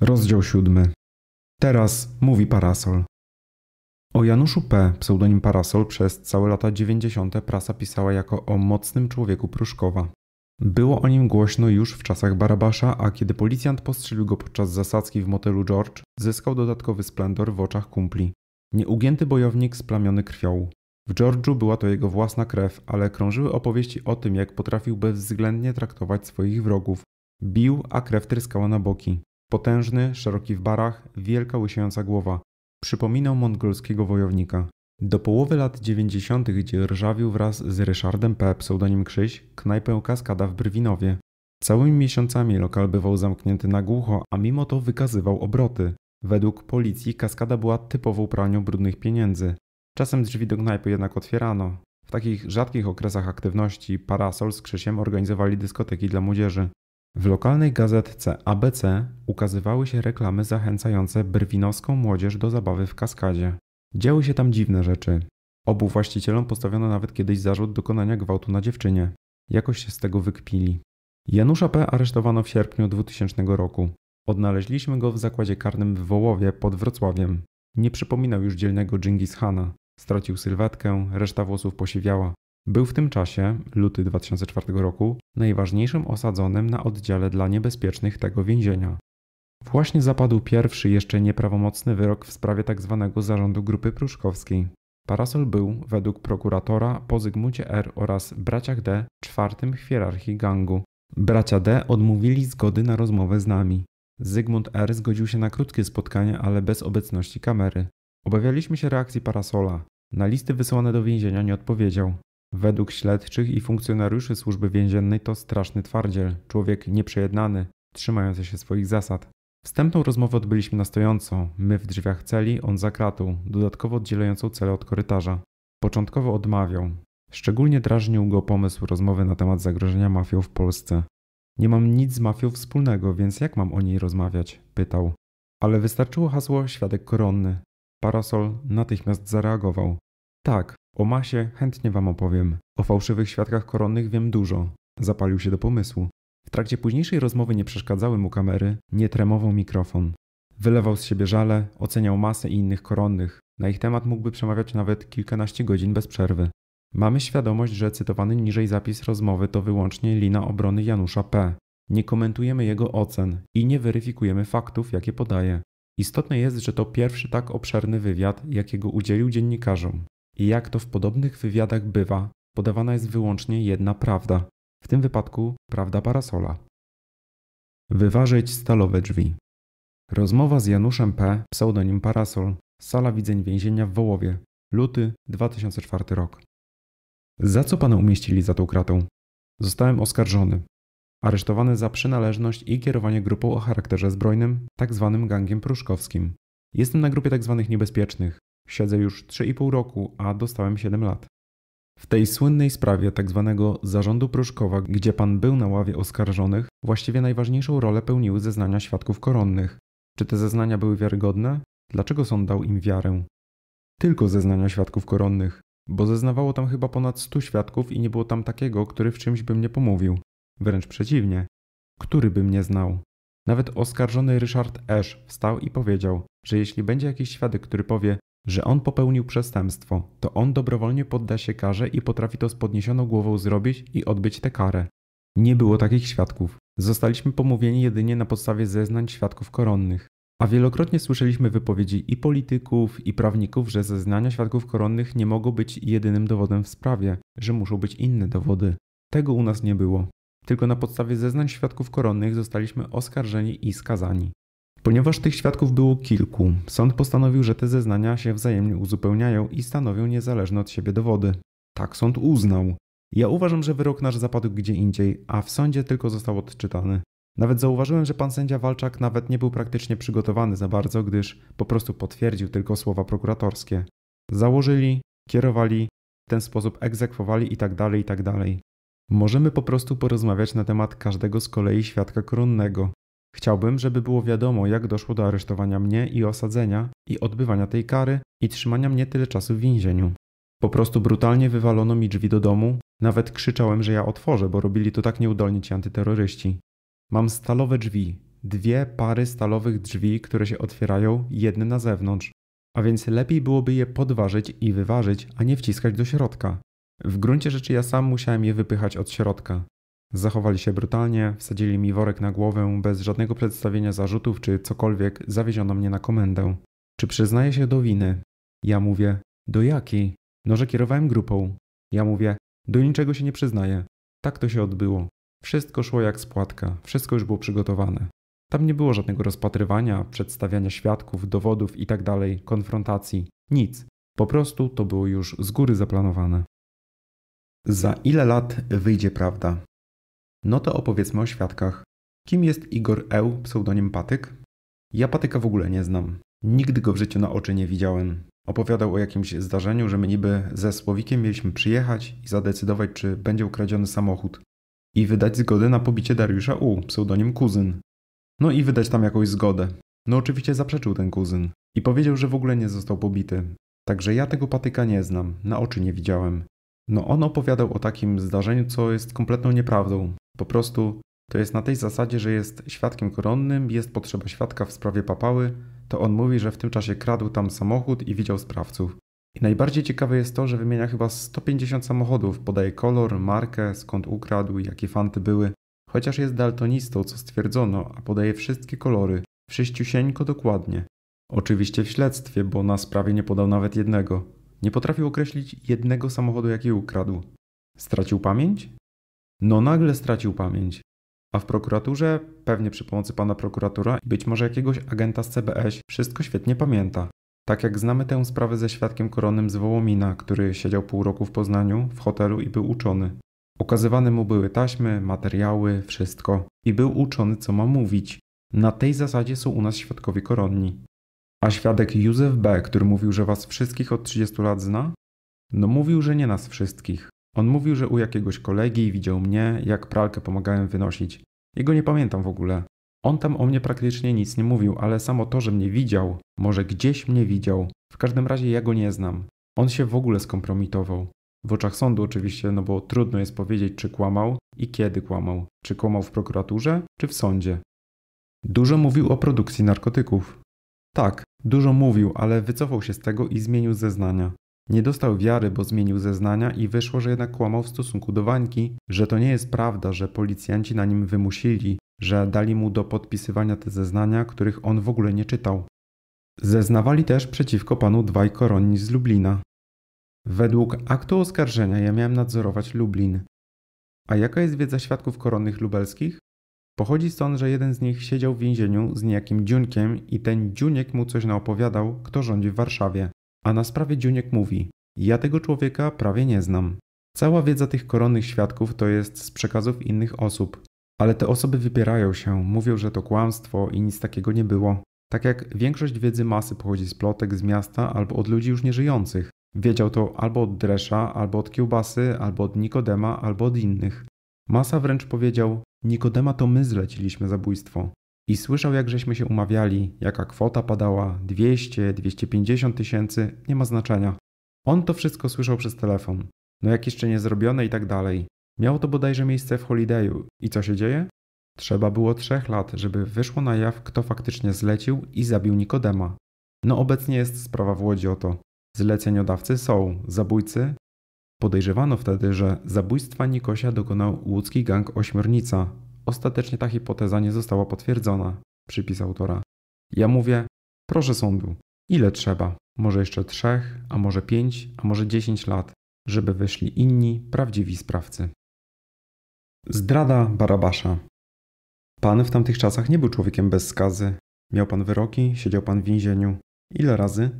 Rozdział siódmy. Teraz mówi Parasol. O Januszu P., pseudonim Parasol, przez całe lata dziewięćdziesiąte prasa pisała jako o mocnym człowieku Pruszkowa. Było o nim głośno już w czasach Barabasza, a kiedy policjant postrzelił go podczas zasadzki w motelu George, zyskał dodatkowy splendor w oczach kumpli. Nieugięty bojownik splamiony krwią. W George'u była to jego własna krew, ale krążyły opowieści o tym, jak potrafił bezwzględnie traktować swoich wrogów. Bił, a krew tryskała na boki. Potężny, szeroki w barach, wielka łysiąca głowa. Przypominał mongolskiego wojownika. Do połowy lat 90., gdzie wraz z Ryszardem P., pseudonim Krzyś, knajpę Kaskada w Brwinowie. Całymi miesiącami lokal bywał zamknięty na głucho, a mimo to wykazywał obroty. Według policji Kaskada była typową pralnią brudnych pieniędzy. Czasem drzwi do knajpy jednak otwierano. W takich rzadkich okresach aktywności Parasol z Krzysiem organizowali dyskoteki dla młodzieży. W lokalnej gazetce ABC ukazywały się reklamy zachęcające brwinowską młodzież do zabawy w kaskadzie. Działy się tam dziwne rzeczy. Obu właścicielom postawiono nawet kiedyś zarzut dokonania gwałtu na dziewczynie. Jakoś się z tego wykpili. Janusza P. aresztowano w sierpniu 2000 roku. Odnaleźliśmy go w zakładzie karnym w Wołowie pod Wrocławiem. Nie przypominał już dzielnego Dżingis Hana. Stracił sylwetkę, reszta włosów posiwiała. Był w tym czasie, luty 2004 roku, najważniejszym osadzonym na oddziale dla niebezpiecznych tego więzienia. Właśnie zapadł pierwszy jeszcze nieprawomocny wyrok w sprawie tzw. Tak zarządu Grupy Pruszkowskiej. Parasol był, według prokuratora, po Zygmuncie R. oraz braciach D. czwartym w hierarchii gangu. Bracia D. odmówili zgody na rozmowę z nami. Zygmunt R. zgodził się na krótkie spotkanie, ale bez obecności kamery. Obawialiśmy się reakcji Parasola. Na listy wysłane do więzienia nie odpowiedział. Według śledczych i funkcjonariuszy służby więziennej to straszny twardziel, człowiek nieprzejednany, trzymający się swoich zasad. Wstępną rozmowę odbyliśmy na stojąco, my w drzwiach celi, on za kratą, dodatkowo oddzielającą celę od korytarza. Początkowo odmawiał. Szczególnie drażnił go pomysł rozmowy na temat zagrożenia mafią w Polsce. Nie mam nic z mafią wspólnego, więc jak mam o niej rozmawiać? pytał. Ale wystarczyło hasło świadek koronny. Parasol natychmiast zareagował. Tak, o masie chętnie wam opowiem. O fałszywych świadkach koronnych wiem dużo. Zapalił się do pomysłu. W trakcie późniejszej rozmowy nie przeszkadzały mu kamery, nie tremował mikrofon. Wylewał z siebie żale, oceniał masę i innych koronnych. Na ich temat mógłby przemawiać nawet kilkanaście godzin bez przerwy. Mamy świadomość, że cytowany niżej zapis rozmowy to wyłącznie lina obrony Janusza P. Nie komentujemy jego ocen i nie weryfikujemy faktów, jakie podaje. Istotne jest, że to pierwszy tak obszerny wywiad, jakiego udzielił dziennikarzom. I jak to w podobnych wywiadach bywa, podawana jest wyłącznie jedna prawda, w tym wypadku prawda parasola. Wyważyć stalowe drzwi. Rozmowa z Januszem P., pseudonim Parasol, sala widzeń więzienia w Wołowie, luty 2004 rok. Za co pana umieścili za tą kratą? Zostałem oskarżony. Aresztowany za przynależność i kierowanie grupą o charakterze zbrojnym, tak zwanym gangiem pruszkowskim. Jestem na grupie tak zwanych niebezpiecznych, Siedzę już 3,5 roku, a dostałem 7 lat. W tej słynnej sprawie tzw. Tak zarządu Pruszkowa, gdzie pan był na ławie oskarżonych, właściwie najważniejszą rolę pełniły zeznania świadków koronnych. Czy te zeznania były wiarygodne? Dlaczego sąd dał im wiarę? Tylko zeznania świadków koronnych, bo zeznawało tam chyba ponad 100 świadków i nie było tam takiego, który w czymś by mnie pomówił. Wręcz przeciwnie, który by mnie znał. Nawet oskarżony Ryszard Esz wstał i powiedział, że jeśli będzie jakiś świadek, który powie, że on popełnił przestępstwo, to on dobrowolnie podda się karze i potrafi to z podniesioną głową zrobić i odbyć tę karę. Nie było takich świadków. Zostaliśmy pomówieni jedynie na podstawie zeznań świadków koronnych. A wielokrotnie słyszeliśmy wypowiedzi i polityków, i prawników, że zeznania świadków koronnych nie mogą być jedynym dowodem w sprawie, że muszą być inne dowody. Tego u nas nie było. Tylko na podstawie zeznań świadków koronnych zostaliśmy oskarżeni i skazani. Ponieważ tych świadków było kilku, sąd postanowił, że te zeznania się wzajemnie uzupełniają i stanowią niezależne od siebie dowody. Tak sąd uznał. Ja uważam, że wyrok nasz zapadł gdzie indziej, a w sądzie tylko został odczytany. Nawet zauważyłem, że pan sędzia Walczak nawet nie był praktycznie przygotowany za bardzo, gdyż po prostu potwierdził tylko słowa prokuratorskie. Założyli, kierowali, w ten sposób egzekwowali itd., tak itd. Tak Możemy po prostu porozmawiać na temat każdego z kolei świadka koronnego. Chciałbym, żeby było wiadomo, jak doszło do aresztowania mnie i osadzenia, i odbywania tej kary, i trzymania mnie tyle czasu w więzieniu. Po prostu brutalnie wywalono mi drzwi do domu, nawet krzyczałem, że ja otworzę, bo robili to tak nieudolnie ci antyterroryści. Mam stalowe drzwi, dwie pary stalowych drzwi, które się otwierają, jedne na zewnątrz. A więc lepiej byłoby je podważyć i wyważyć, a nie wciskać do środka. W gruncie rzeczy ja sam musiałem je wypychać od środka. Zachowali się brutalnie, wsadzili mi worek na głowę bez żadnego przedstawienia zarzutów czy cokolwiek, zawieziono mnie na komendę. Czy przyznaję się do winy? Ja mówię, do jakiej? No, że kierowałem grupą. Ja mówię, do niczego się nie przyznaję. Tak to się odbyło. Wszystko szło jak spłatka, wszystko już było przygotowane. Tam nie było żadnego rozpatrywania, przedstawiania świadków, dowodów itd., tak konfrontacji. Nic. Po prostu to było już z góry zaplanowane. Za ile lat wyjdzie prawda? No to opowiedzmy o świadkach. Kim jest Igor Eł, pseudonim Patyk? Ja Patyka w ogóle nie znam. Nigdy go w życiu na oczy nie widziałem. Opowiadał o jakimś zdarzeniu, że my niby ze Słowikiem mieliśmy przyjechać i zadecydować, czy będzie ukradziony samochód. I wydać zgodę na pobicie Dariusza U, pseudonim Kuzyn. No i wydać tam jakąś zgodę. No oczywiście zaprzeczył ten kuzyn. I powiedział, że w ogóle nie został pobity. Także ja tego patyka nie znam, na oczy nie widziałem. No on opowiadał o takim zdarzeniu, co jest kompletną nieprawdą. Po prostu to jest na tej zasadzie, że jest świadkiem koronnym, jest potrzeba świadka w sprawie papały, to on mówi, że w tym czasie kradł tam samochód i widział sprawców. I najbardziej ciekawe jest to, że wymienia chyba 150 samochodów, podaje kolor, markę, skąd ukradł, jakie fanty były. Chociaż jest daltonistą, co stwierdzono, a podaje wszystkie kolory, wszyściusieńko dokładnie. Oczywiście w śledztwie, bo na sprawie nie podał nawet jednego. Nie potrafił określić jednego samochodu, jaki ukradł. Stracił pamięć? no nagle stracił pamięć. A w prokuraturze, pewnie przy pomocy pana prokuratora i być może jakiegoś agenta z CBS, wszystko świetnie pamięta. Tak jak znamy tę sprawę ze świadkiem koronnym z Wołomina, który siedział pół roku w Poznaniu w hotelu i był uczony. Okazywane mu były taśmy, materiały, wszystko. I był uczony, co ma mówić. Na tej zasadzie są u nas świadkowie koronni. A świadek Józef B., który mówił, że was wszystkich od 30 lat zna? No mówił, że nie nas wszystkich. On mówił, że u jakiegoś kolegi widział mnie, jak pralkę pomagałem wynosić. Jego nie pamiętam w ogóle. On tam o mnie praktycznie nic nie mówił, ale samo to, że mnie widział, może gdzieś mnie widział, w każdym razie ja go nie znam. On się w ogóle skompromitował. W oczach sądu oczywiście, no bo trudno jest powiedzieć, czy kłamał i kiedy kłamał. Czy kłamał w prokuraturze, czy w sądzie. Dużo mówił o produkcji narkotyków. Tak, dużo mówił, ale wycofał się z tego i zmienił zeznania. Nie dostał wiary, bo zmienił zeznania i wyszło, że jednak kłamał w stosunku do Wańki, że to nie jest prawda, że policjanci na nim wymusili, że dali mu do podpisywania te zeznania, których on w ogóle nie czytał. Zeznawali też przeciwko panu dwaj koronni z Lublina. Według aktu oskarżenia ja miałem nadzorować Lublin. A jaka jest wiedza świadków koronnych lubelskich? Pochodzi stąd, że jeden z nich siedział w więzieniu z niejakim dziunkiem i ten dziuniek mu coś naopowiadał, kto rządzi w Warszawie. A na sprawie Dziuniek mówi: Ja tego człowieka prawie nie znam. Cała wiedza tych koronnych świadków to jest z przekazów innych osób. Ale te osoby wypierają się, mówią, że to kłamstwo i nic takiego nie było. Tak jak większość wiedzy masy pochodzi z plotek z miasta albo od ludzi już nieżyjących. Wiedział to albo od Dresza, albo od Kiełbasy, albo od Nikodema, albo od innych. Masa wręcz powiedział: Nikodema to my zleciliśmy zabójstwo i słyszał, jak żeśmy się umawiali, jaka kwota padała 200, 250 tysięcy nie ma znaczenia. On to wszystko słyszał przez telefon. No jak jeszcze nie zrobione i tak dalej. Miało to bodajże miejsce w Holidayu. I co się dzieje? Trzeba było trzech lat, żeby wyszło na jaw, kto faktycznie zlecił i zabił Nikodema. No obecnie jest sprawa w Łodzi o to. Zleceniodawcy są zabójcy. Podejrzewano wtedy, że zabójstwa Nikosia dokonał łódzki gang Ośmiornica, Ostatecznie ta hipoteza nie została potwierdzona, przypis autora. Ja mówię, proszę sądu, ile trzeba? Może jeszcze trzech, a może pięć, a może dziesięć lat, żeby wyszli inni, prawdziwi sprawcy. Zdrada Barabasza. Pan w tamtych czasach nie był człowiekiem bez skazy. Miał pan wyroki, siedział pan w więzieniu. Ile razy?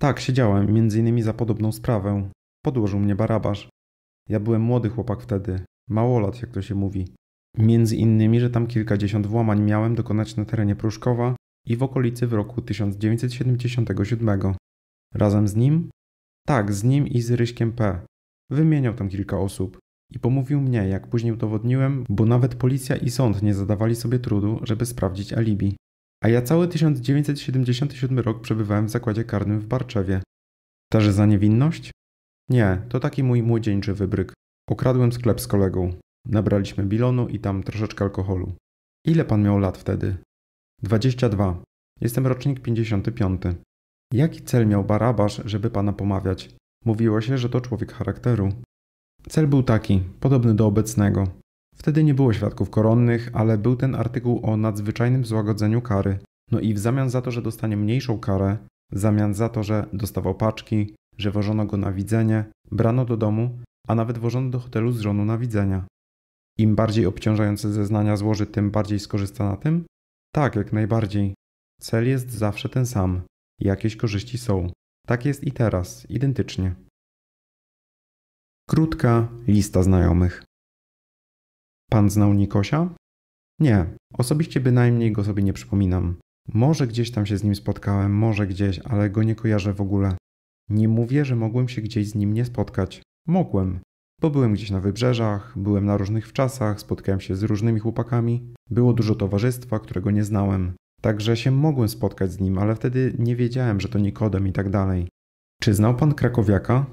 Tak, siedziałem, między innymi za podobną sprawę. Podłożył mnie Barabasz. Ja byłem młody chłopak wtedy, mało lat, jak to się mówi. Między innymi, że tam kilkadziesiąt włamań miałem dokonać na terenie Pruszkowa i w okolicy w roku 1977. Razem z nim? Tak, z nim i z Ryśkiem P. Wymieniał tam kilka osób. I pomówił mnie, jak później udowodniłem, bo nawet policja i sąd nie zadawali sobie trudu, żeby sprawdzić alibi. A ja cały 1977 rok przebywałem w zakładzie karnym w Barczewie. Też za niewinność? Nie, to taki mój młodzieńczy wybryk. Okradłem sklep z kolegą. Nabraliśmy bilonu i tam troszeczkę alkoholu. Ile pan miał lat wtedy? 22. Jestem rocznik 55. Jaki cel miał Barabasz, żeby pana pomawiać? Mówiło się, że to człowiek charakteru. Cel był taki, podobny do obecnego. Wtedy nie było świadków koronnych, ale był ten artykuł o nadzwyczajnym złagodzeniu kary. No i w zamian za to, że dostanie mniejszą karę, w zamian za to, że dostawał paczki, że wożono go na widzenie, brano do domu, a nawet wożono do hotelu z żoną na widzenia. Im bardziej obciążające zeznania złoży, tym bardziej skorzysta na tym? Tak, jak najbardziej. Cel jest zawsze ten sam. Jakieś korzyści są. Tak jest i teraz, identycznie. Krótka lista znajomych. Pan znał Nikosia? Nie, osobiście bynajmniej go sobie nie przypominam. Może gdzieś tam się z nim spotkałem, może gdzieś, ale go nie kojarzę w ogóle. Nie mówię, że mogłem się gdzieś z nim nie spotkać. Mogłem. Bo byłem gdzieś na wybrzeżach, byłem na różnych wczasach, spotkałem się z różnymi chłopakami, było dużo towarzystwa, którego nie znałem. Także się mogłem spotkać z nim, ale wtedy nie wiedziałem, że to Nikodem i tak dalej. Czy znał pan Krakowiaka?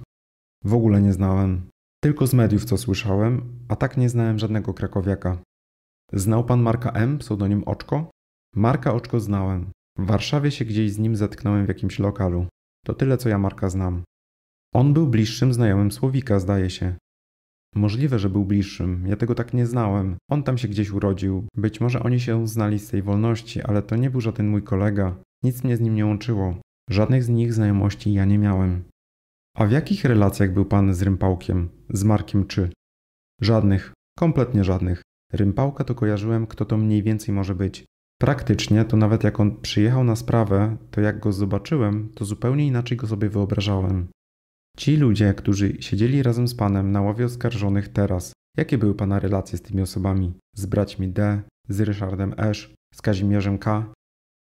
W ogóle nie znałem. Tylko z mediów co słyszałem, a tak nie znałem żadnego Krakowiaka. Znał pan Marka M, pseudonim Oczko? Marka Oczko znałem. W Warszawie się gdzieś z nim zetknąłem w jakimś lokalu. To tyle, co ja Marka znam. On był bliższym znajomym Słowika, zdaje się. Możliwe, że był bliższym, ja tego tak nie znałem. On tam się gdzieś urodził. Być może oni się znali z tej wolności, ale to nie był żaden mój kolega. Nic mnie z nim nie łączyło. Żadnych z nich znajomości ja nie miałem. A w jakich relacjach był pan z Rympałkiem? Z Markiem czy? Żadnych. Kompletnie żadnych. Rympałka to kojarzyłem, kto to mniej więcej może być. Praktycznie to nawet jak on przyjechał na sprawę, to jak go zobaczyłem, to zupełnie inaczej go sobie wyobrażałem. Ci ludzie, którzy siedzieli razem z Panem na ławie oskarżonych teraz, jakie były Pana relacje z tymi osobami? Z braćmi D, z Ryszardem Esz, z Kazimierzem K?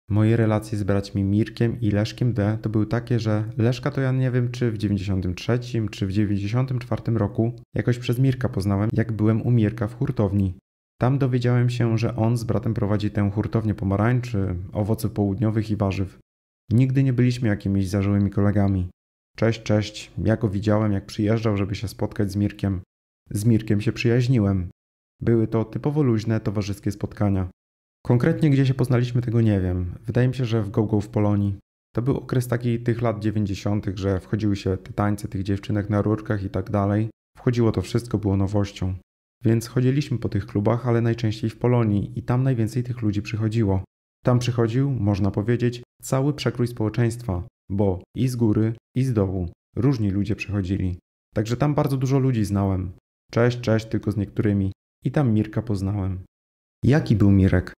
Moje relacje z braćmi Mirkiem i Leszkiem D to były takie, że Leszka to ja nie wiem czy w 93 czy w 94 roku jakoś przez Mirka poznałem, jak byłem u Mirka w hurtowni. Tam dowiedziałem się, że on z bratem prowadzi tę hurtownię pomarańczy, owoców południowych i warzyw. Nigdy nie byliśmy jakimiś zażyłymi kolegami. Cześć, cześć. Ja go widziałem, jak przyjeżdżał, żeby się spotkać z Mirkiem. Z Mirkiem się przyjaźniłem. Były to typowo luźne, towarzyskie spotkania. Konkretnie gdzie się poznaliśmy, tego nie wiem. Wydaje mi się, że w GoGo w Polonii. To był okres taki tych lat 90., że wchodziły się te tańce tych dziewczynek na rurkach i tak dalej. Wchodziło to wszystko, było nowością. Więc chodziliśmy po tych klubach, ale najczęściej w Polonii i tam najwięcej tych ludzi przychodziło. Tam przychodził, można powiedzieć, cały przekrój społeczeństwa bo i z góry, i z dołu różni ludzie przychodzili. Także tam bardzo dużo ludzi znałem. Cześć, cześć tylko z niektórymi. I tam Mirka poznałem. Jaki był Mirek?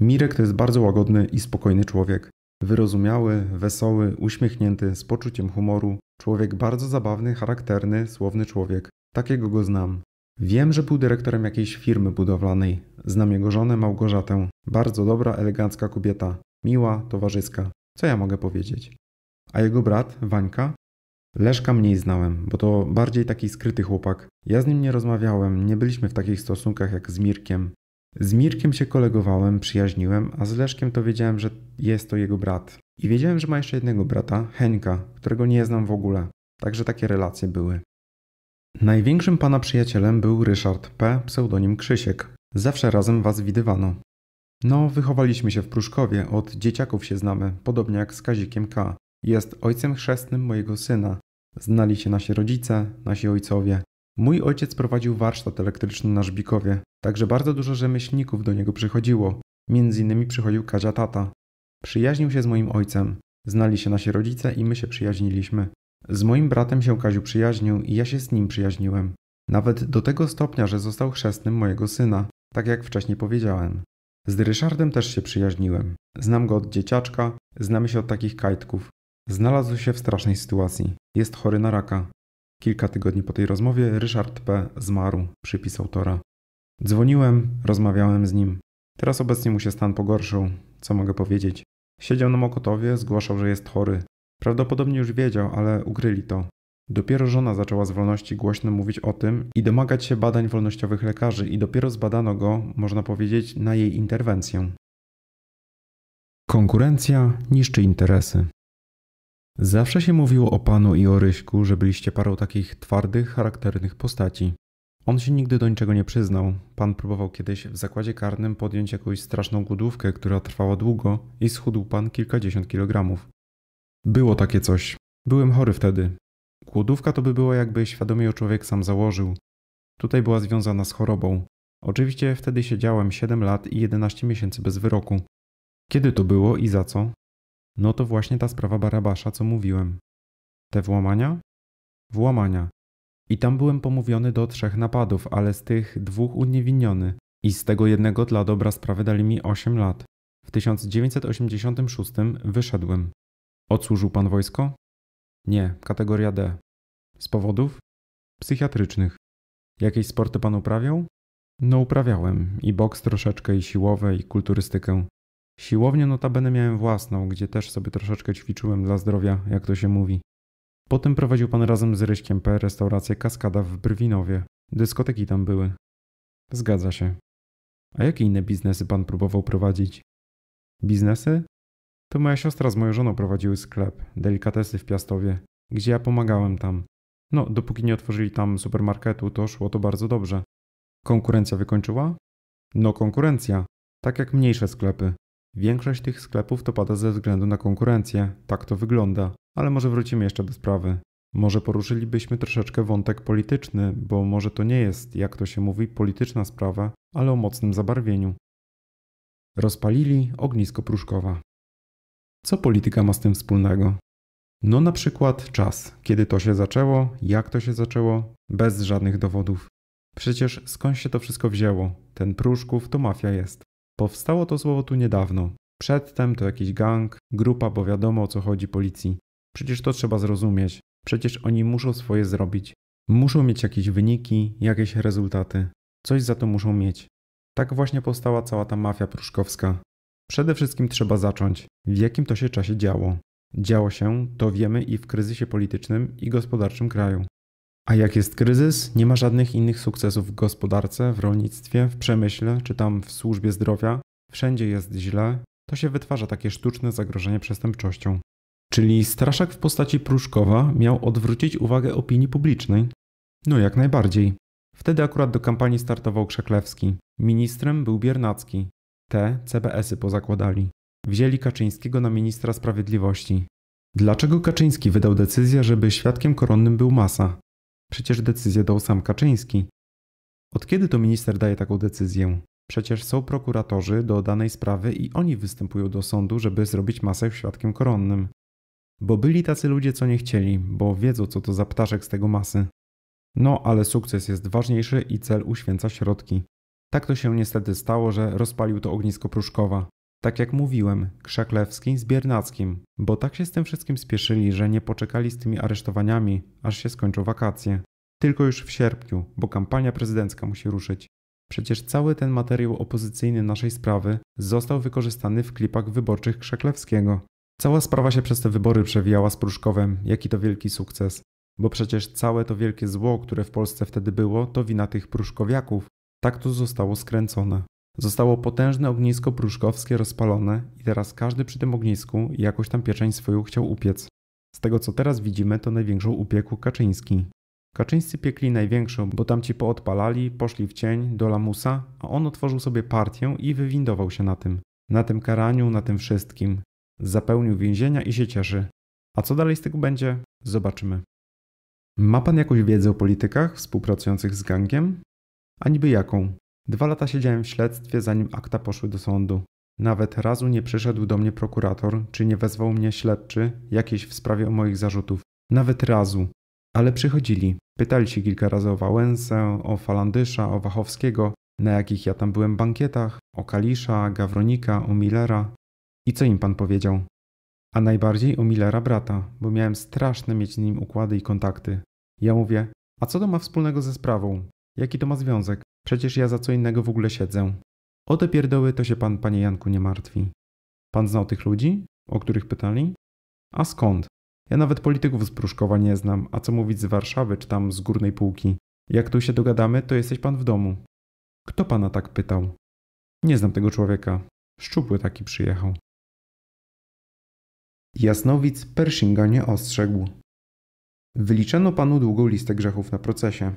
Mirek to jest bardzo łagodny i spokojny człowiek. Wyrozumiały, wesoły, uśmiechnięty, z poczuciem humoru. Człowiek bardzo zabawny, charakterny, słowny człowiek. Takiego go znam. Wiem, że był dyrektorem jakiejś firmy budowlanej. Znam jego żonę Małgorzatę. Bardzo dobra, elegancka kobieta. Miła, towarzyska. Co ja mogę powiedzieć? A jego brat, Wańka, Leszka mniej znałem, bo to bardziej taki skryty chłopak. Ja z nim nie rozmawiałem, nie byliśmy w takich stosunkach jak z Mirkiem. Z Mirkiem się kolegowałem, przyjaźniłem, a z Leszkiem to wiedziałem, że jest to jego brat. I wiedziałem, że ma jeszcze jednego brata, Henka, którego nie znam w ogóle. Także takie relacje były. Największym pana przyjacielem był Ryszard P., pseudonim Krzysiek. Zawsze razem was widywano. No, wychowaliśmy się w Pruszkowie, od dzieciaków się znamy, podobnie jak z Kazikiem K. Jest ojcem chrzestnym mojego syna. Znali się nasi rodzice, nasi ojcowie. Mój ojciec prowadził warsztat elektryczny na Żbikowie, także bardzo dużo rzemieślników do niego przychodziło. Między innymi przychodził Kazia tata. Przyjaźnił się z moim ojcem. Znali się nasi rodzice i my się przyjaźniliśmy. Z moim bratem się Kaziu przyjaźnił i ja się z nim przyjaźniłem. Nawet do tego stopnia, że został chrzestnym mojego syna, tak jak wcześniej powiedziałem. Z Ryszardem też się przyjaźniłem. Znam go od dzieciaczka, znamy się od takich kajtków. Znalazł się w strasznej sytuacji. Jest chory na raka. Kilka tygodni po tej rozmowie Ryszard P. zmarł, przypis autora. Dzwoniłem, rozmawiałem z nim. Teraz obecnie mu się stan pogorszył. Co mogę powiedzieć? Siedział na Mokotowie, zgłaszał, że jest chory. Prawdopodobnie już wiedział, ale ukryli to. Dopiero żona zaczęła z wolności głośno mówić o tym i domagać się badań wolnościowych lekarzy, i dopiero zbadano go, można powiedzieć, na jej interwencję. Konkurencja niszczy interesy. Zawsze się mówiło o panu i o Ryśku, że byliście parą takich twardych, charakternych postaci. On się nigdy do niczego nie przyznał. Pan próbował kiedyś w zakładzie karnym podjąć jakąś straszną głodówkę, która trwała długo i schudł pan kilkadziesiąt kilogramów. Było takie coś. Byłem chory wtedy. Głodówka to by była jakby świadomie o człowiek sam założył. Tutaj była związana z chorobą. Oczywiście wtedy siedziałem 7 lat i 11 miesięcy bez wyroku. Kiedy to było i za co? No to właśnie ta sprawa Barabasza, co mówiłem. Te włamania? Włamania. I tam byłem pomówiony do trzech napadów, ale z tych dwóch uniewinniony. I z tego jednego dla dobra sprawy dali mi 8 lat. W 1986 wyszedłem. Odsłużył pan wojsko? Nie, kategoria D. Z powodów? Psychiatrycznych. Jakieś sporty pan uprawiał? No uprawiałem. I boks troszeczkę, i siłowe, i kulturystykę. Siłownię notabene miałem własną, gdzie też sobie troszeczkę ćwiczyłem dla zdrowia, jak to się mówi. Potem prowadził pan razem z Ryśkiem P. restaurację Kaskada w Brwinowie. Dyskoteki tam były. Zgadza się. A jakie inne biznesy pan próbował prowadzić? Biznesy? To moja siostra z moją żoną prowadziły sklep, delikatesy w Piastowie, gdzie ja pomagałem tam. No, dopóki nie otworzyli tam supermarketu, to szło to bardzo dobrze. Konkurencja wykończyła? No, konkurencja. Tak jak mniejsze sklepy. Większość tych sklepów to pada ze względu na konkurencję, tak to wygląda, ale może wrócimy jeszcze do sprawy. Może poruszylibyśmy troszeczkę wątek polityczny, bo może to nie jest, jak to się mówi, polityczna sprawa, ale o mocnym zabarwieniu. Rozpalili ognisko Pruszkowa. Co polityka ma z tym wspólnego? No na przykład czas, kiedy to się zaczęło, jak to się zaczęło, bez żadnych dowodów. Przecież skąd się to wszystko wzięło? Ten Pruszków to mafia jest. Powstało to słowo tu niedawno. Przedtem to jakiś gang, grupa, bo wiadomo o co chodzi policji. Przecież to trzeba zrozumieć. Przecież oni muszą swoje zrobić. Muszą mieć jakieś wyniki, jakieś rezultaty. Coś za to muszą mieć. Tak właśnie powstała cała ta mafia pruszkowska. Przede wszystkim trzeba zacząć, w jakim to się czasie działo. Działo się, to wiemy i w kryzysie politycznym i gospodarczym kraju. A jak jest kryzys, nie ma żadnych innych sukcesów w gospodarce, w rolnictwie, w przemyśle czy tam w służbie zdrowia. Wszędzie jest źle, to się wytwarza takie sztuczne zagrożenie przestępczością. Czyli straszak w postaci Pruszkowa miał odwrócić uwagę opinii publicznej? No jak najbardziej. Wtedy akurat do kampanii startował Krzeklewski. Ministrem był Biernacki. Te CBS-y pozakładali. Wzięli Kaczyńskiego na ministra sprawiedliwości. Dlaczego Kaczyński wydał decyzję, żeby świadkiem koronnym był Masa? Przecież decyzję dał sam Kaczyński. Od kiedy to minister daje taką decyzję? Przecież są prokuratorzy do danej sprawy i oni występują do sądu, żeby zrobić masę świadkiem koronnym. Bo byli tacy ludzie, co nie chcieli, bo wiedzą, co to za ptaszek z tego masy. No, ale sukces jest ważniejszy i cel uświęca środki. Tak to się niestety stało, że rozpalił to ognisko Pruszkowa. Tak jak mówiłem, Krzaklewski z Biernackim, bo tak się z tym wszystkim spieszyli, że nie poczekali z tymi aresztowaniami, aż się skończą wakacje. Tylko już w sierpniu, bo kampania prezydencka musi ruszyć. Przecież cały ten materiał opozycyjny naszej sprawy został wykorzystany w klipach wyborczych Krzaklewskiego. Cała sprawa się przez te wybory przewijała z Pruszkowem, jaki to wielki sukces. Bo przecież całe to wielkie zło, które w Polsce wtedy było, to wina tych Pruszkowiaków. Tak to zostało skręcone. Zostało potężne ognisko pruszkowskie rozpalone i teraz każdy przy tym ognisku jakoś tam pieczeń swoją chciał upiec. Z tego co teraz widzimy, to największą upiekł Kaczyński. Kaczyńscy piekli największą, bo tamci poodpalali, poszli w cień, do lamusa, a on otworzył sobie partię i wywindował się na tym. Na tym karaniu, na tym wszystkim. Zapełnił więzienia i się cieszy. A co dalej z tego będzie? Zobaczymy. Ma pan jakąś wiedzę o politykach współpracujących z gangiem? A niby jaką? Dwa lata siedziałem w śledztwie, zanim akta poszły do sądu. Nawet razu nie przyszedł do mnie prokurator, czy nie wezwał mnie śledczy jakiś w sprawie moich zarzutów. Nawet razu. Ale przychodzili. Pytali się kilka razy o Wałęsę, o Falandysza, o Wachowskiego, na jakich ja tam byłem bankietach, o Kalisza, Gawronika, o Millera. I co im pan powiedział? A najbardziej o Millera brata, bo miałem straszne mieć z nim układy i kontakty. Ja mówię, a co to ma wspólnego ze sprawą? Jaki to ma związek? Przecież ja za co innego w ogóle siedzę. O te pierdoły to się pan, panie Janku, nie martwi. Pan znał tych ludzi, o których pytali? A skąd? Ja nawet polityków z Pruszkowa nie znam, a co mówić z Warszawy czy tam z górnej półki. Jak tu się dogadamy, to jesteś pan w domu. Kto pana tak pytał? Nie znam tego człowieka. Szczupły taki przyjechał. Jasnowic Pershinga nie ostrzegł. Wyliczano panu długą listę grzechów na procesie.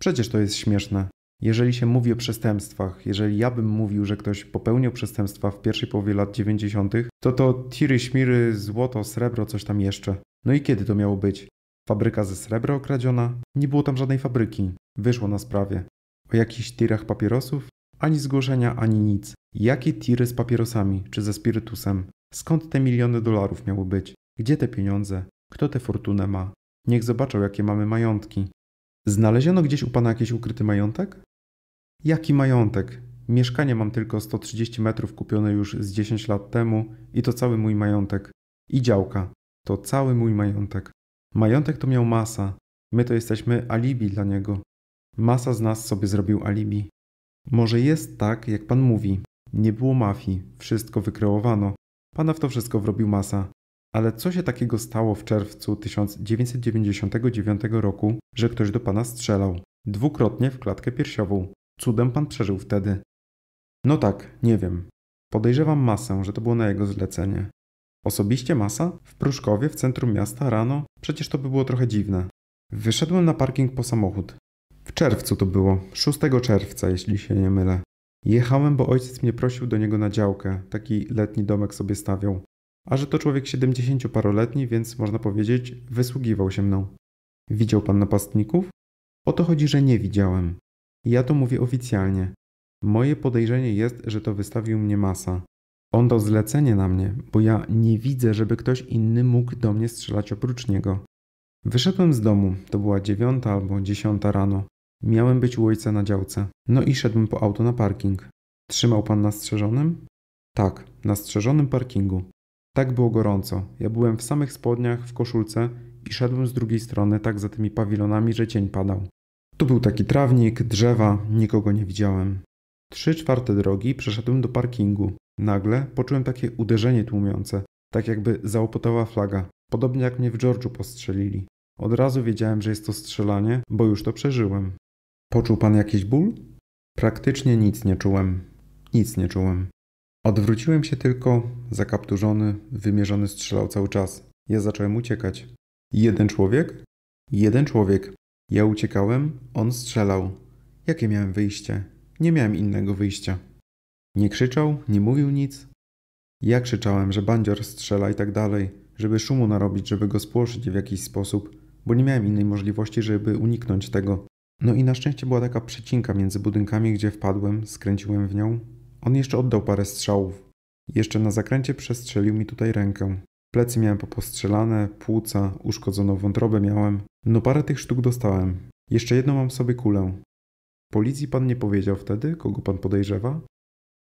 Przecież to jest śmieszne. Jeżeli się mówi o przestępstwach, jeżeli ja bym mówił, że ktoś popełnił przestępstwa w pierwszej połowie lat 90., to to tiry, śmiry, złoto, srebro, coś tam jeszcze. No i kiedy to miało być? Fabryka ze srebra okradziona? Nie było tam żadnej fabryki. Wyszło na sprawie. O jakichś tirach papierosów? Ani zgłoszenia, ani nic. Jakie tiry z papierosami, czy ze spirytusem? Skąd te miliony dolarów miało być? Gdzie te pieniądze? Kto tę fortunę ma? Niech zobaczą, jakie mamy majątki. Znaleziono gdzieś u pana jakiś ukryty majątek? Jaki majątek? Mieszkanie mam tylko 130 metrów kupione już z 10 lat temu i to cały mój majątek. I działka. To cały mój majątek. Majątek to miał masa. My to jesteśmy alibi dla niego. Masa z nas sobie zrobił alibi. Może jest tak, jak pan mówi. Nie było mafii. Wszystko wykreowano. Pana w to wszystko wrobił masa. Ale co się takiego stało w czerwcu 1999 roku, że ktoś do pana strzelał? Dwukrotnie w klatkę piersiową. Cudem pan przeżył wtedy. No tak, nie wiem. Podejrzewam masę, że to było na jego zlecenie. Osobiście masa? W Pruszkowie, w centrum miasta, rano? Przecież to by było trochę dziwne. Wyszedłem na parking po samochód. W czerwcu to było, 6 czerwca, jeśli się nie mylę. Jechałem, bo ojciec mnie prosił do niego na działkę, taki letni domek sobie stawiał. A że to człowiek 70 paroletni, więc można powiedzieć, wysługiwał się mną. Widział pan napastników? O to chodzi, że nie widziałem. I ja to mówię oficjalnie. Moje podejrzenie jest, że to wystawił mnie masa. On dał zlecenie na mnie, bo ja nie widzę, żeby ktoś inny mógł do mnie strzelać oprócz niego. Wyszedłem z domu, to była dziewiąta albo dziesiąta rano. Miałem być u ojca na działce. No i szedłem po auto na parking. Trzymał pan na strzeżonym? Tak, na strzeżonym parkingu. Tak było gorąco. Ja byłem w samych spodniach, w koszulce i szedłem z drugiej strony tak za tymi pawilonami, że cień padał. Tu był taki trawnik, drzewa, nikogo nie widziałem. Trzy czwarte drogi przeszedłem do parkingu. Nagle poczułem takie uderzenie tłumiące, tak jakby zaopatowała flaga, podobnie jak mnie w George'u postrzelili. Od razu wiedziałem, że jest to strzelanie, bo już to przeżyłem. Poczuł pan jakiś ból? Praktycznie nic nie czułem. Nic nie czułem. Odwróciłem się tylko, zakapturzony, wymierzony strzelał cały czas. Ja zacząłem uciekać. Jeden człowiek? Jeden człowiek. Ja uciekałem, on strzelał. Jakie miałem wyjście? Nie miałem innego wyjścia. Nie krzyczał, nie mówił nic. Ja krzyczałem, że bandzior strzela i tak dalej, żeby szumu narobić, żeby go spłoszyć w jakiś sposób, bo nie miałem innej możliwości, żeby uniknąć tego. No i na szczęście była taka przecinka między budynkami, gdzie wpadłem, skręciłem w nią. On jeszcze oddał parę strzałów. Jeszcze na zakręcie przestrzelił mi tutaj rękę. Plecy miałem popostrzelane, płuca, uszkodzoną wątrobę miałem. No parę tych sztuk dostałem. Jeszcze jedną mam sobie kulę. Policji pan nie powiedział wtedy, kogo pan podejrzewa?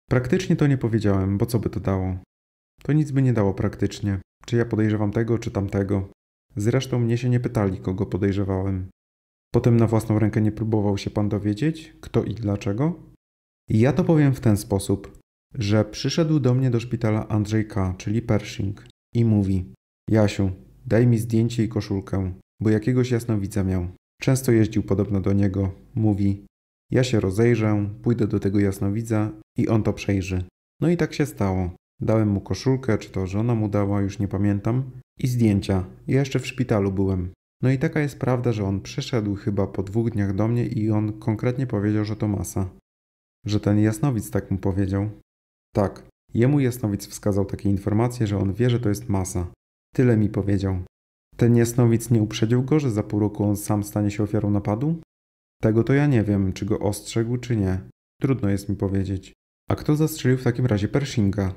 Praktycznie to nie powiedziałem, bo co by to dało? To nic by nie dało praktycznie. Czy ja podejrzewam tego, czy tamtego. Zresztą mnie się nie pytali, kogo podejrzewałem. Potem na własną rękę nie próbował się pan dowiedzieć, kto i dlaczego? I ja to powiem w ten sposób, że przyszedł do mnie do szpitala Andrzej K., czyli Pershing, i mówi: Jasiu, daj mi zdjęcie i koszulkę bo jakiegoś jasnowidza miał. Często jeździł podobno do niego, mówi: Ja się rozejrzę, pójdę do tego jasnowidza i on to przejrzy. No i tak się stało. Dałem mu koszulkę, czy to żona mu dała, już nie pamiętam, i zdjęcia. Ja jeszcze w szpitalu byłem. No i taka jest prawda, że on przyszedł chyba po dwóch dniach do mnie i on konkretnie powiedział, że to masa. Że ten jasnowic tak mu powiedział. Tak, jemu jasnowic wskazał takie informacje, że on wie, że to jest masa. Tyle mi powiedział. Ten jasnowic nie uprzedził go, że za pół roku on sam stanie się ofiarą napadu? Tego to ja nie wiem, czy go ostrzegł, czy nie. Trudno jest mi powiedzieć. A kto zastrzelił w takim razie Pershinga?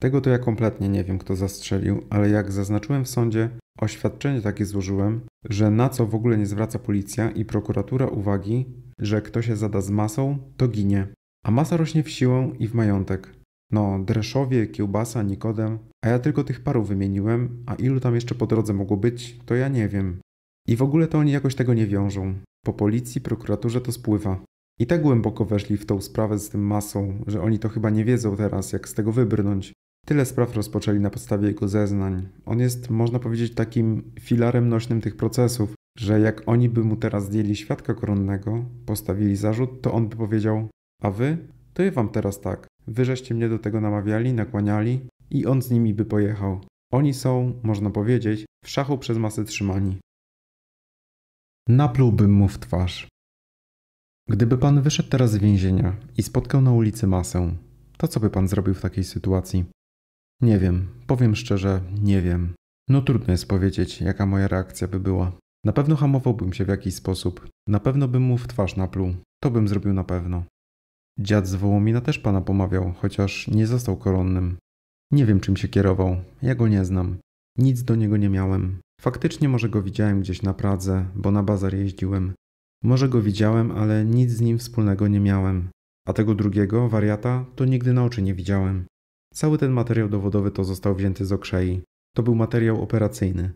Tego to ja kompletnie nie wiem, kto zastrzelił, ale jak zaznaczyłem w sądzie, oświadczenie takie złożyłem, że na co w ogóle nie zwraca policja i prokuratura uwagi, że kto się zada z masą, to ginie. A masa rośnie w siłę i w majątek. No, Dreszowie, Kiełbasa, Nikodem, a ja tylko tych paru wymieniłem, a ilu tam jeszcze po drodze mogło być, to ja nie wiem. I w ogóle to oni jakoś tego nie wiążą. Po policji, prokuraturze to spływa. I tak głęboko weszli w tą sprawę z tym masą, że oni to chyba nie wiedzą teraz, jak z tego wybrnąć. Tyle spraw rozpoczęli na podstawie jego zeznań. On jest, można powiedzieć, takim filarem nośnym tych procesów, że jak oni by mu teraz zdjęli świadka koronnego, postawili zarzut, to on by powiedział: A wy? je wam teraz tak. Wyżeście mnie do tego namawiali, nakłaniali i on z nimi by pojechał. Oni są, można powiedzieć, w szachu przez masę trzymani. Naplułbym mu w twarz. Gdyby pan wyszedł teraz z więzienia i spotkał na ulicy masę, to co by pan zrobił w takiej sytuacji? Nie wiem, powiem szczerze, nie wiem. No trudno jest powiedzieć, jaka moja reakcja by była. Na pewno hamowałbym się w jakiś sposób. Na pewno bym mu w twarz napluł. To bym zrobił na pewno. Dziad z Wołomina też pana pomawiał, chociaż nie został koronnym. Nie wiem, czym się kierował. Ja go nie znam. Nic do niego nie miałem. Faktycznie może go widziałem gdzieś na Pradze, bo na bazar jeździłem. Może go widziałem, ale nic z nim wspólnego nie miałem. A tego drugiego, wariata, to nigdy na oczy nie widziałem. Cały ten materiał dowodowy to został wzięty z okrzei. To był materiał operacyjny.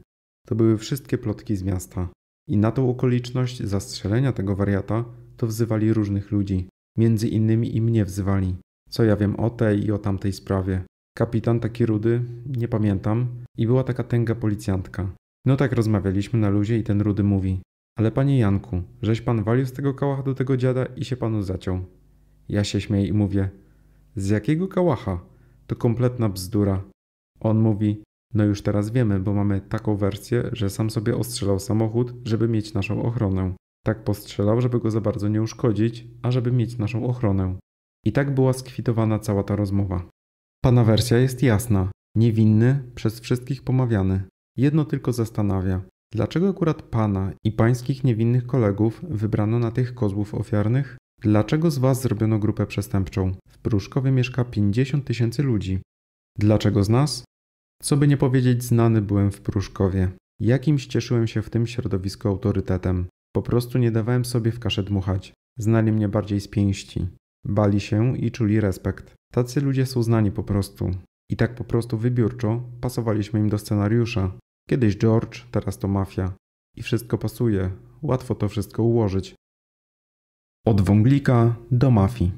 To były wszystkie plotki z miasta. I na tą okoliczność zastrzelenia tego wariata to wzywali różnych ludzi. Między innymi i mnie wzywali. Co ja wiem o tej i o tamtej sprawie. Kapitan taki rudy, nie pamiętam, i była taka tęga policjantka. No tak rozmawialiśmy na luzie i ten rudy mówi. Ale panie Janku, żeś pan walił z tego kałacha do tego dziada i się panu zaciął. Ja się śmieję i mówię. Z jakiego kałacha? To kompletna bzdura. On mówi, no już teraz wiemy, bo mamy taką wersję, że sam sobie ostrzelał samochód, żeby mieć naszą ochronę. Tak postrzelał, żeby go za bardzo nie uszkodzić, a żeby mieć naszą ochronę. I tak była skwitowana cała ta rozmowa. Pana wersja jest jasna. Niewinny, przez wszystkich pomawiany. Jedno tylko zastanawia. Dlaczego akurat pana i pańskich niewinnych kolegów wybrano na tych kozłów ofiarnych? Dlaczego z was zrobiono grupę przestępczą? W Pruszkowie mieszka 50 tysięcy ludzi. Dlaczego z nas? Co by nie powiedzieć, znany byłem w Pruszkowie. Jakimś cieszyłem się w tym środowisku autorytetem. Po prostu nie dawałem sobie w kaszę dmuchać. Znali mnie bardziej z pięści. Bali się i czuli respekt. Tacy ludzie są znani po prostu. I tak po prostu wybiórczo pasowaliśmy im do scenariusza. Kiedyś George, teraz to mafia. I wszystko pasuje. Łatwo to wszystko ułożyć. Od wąglika do mafii.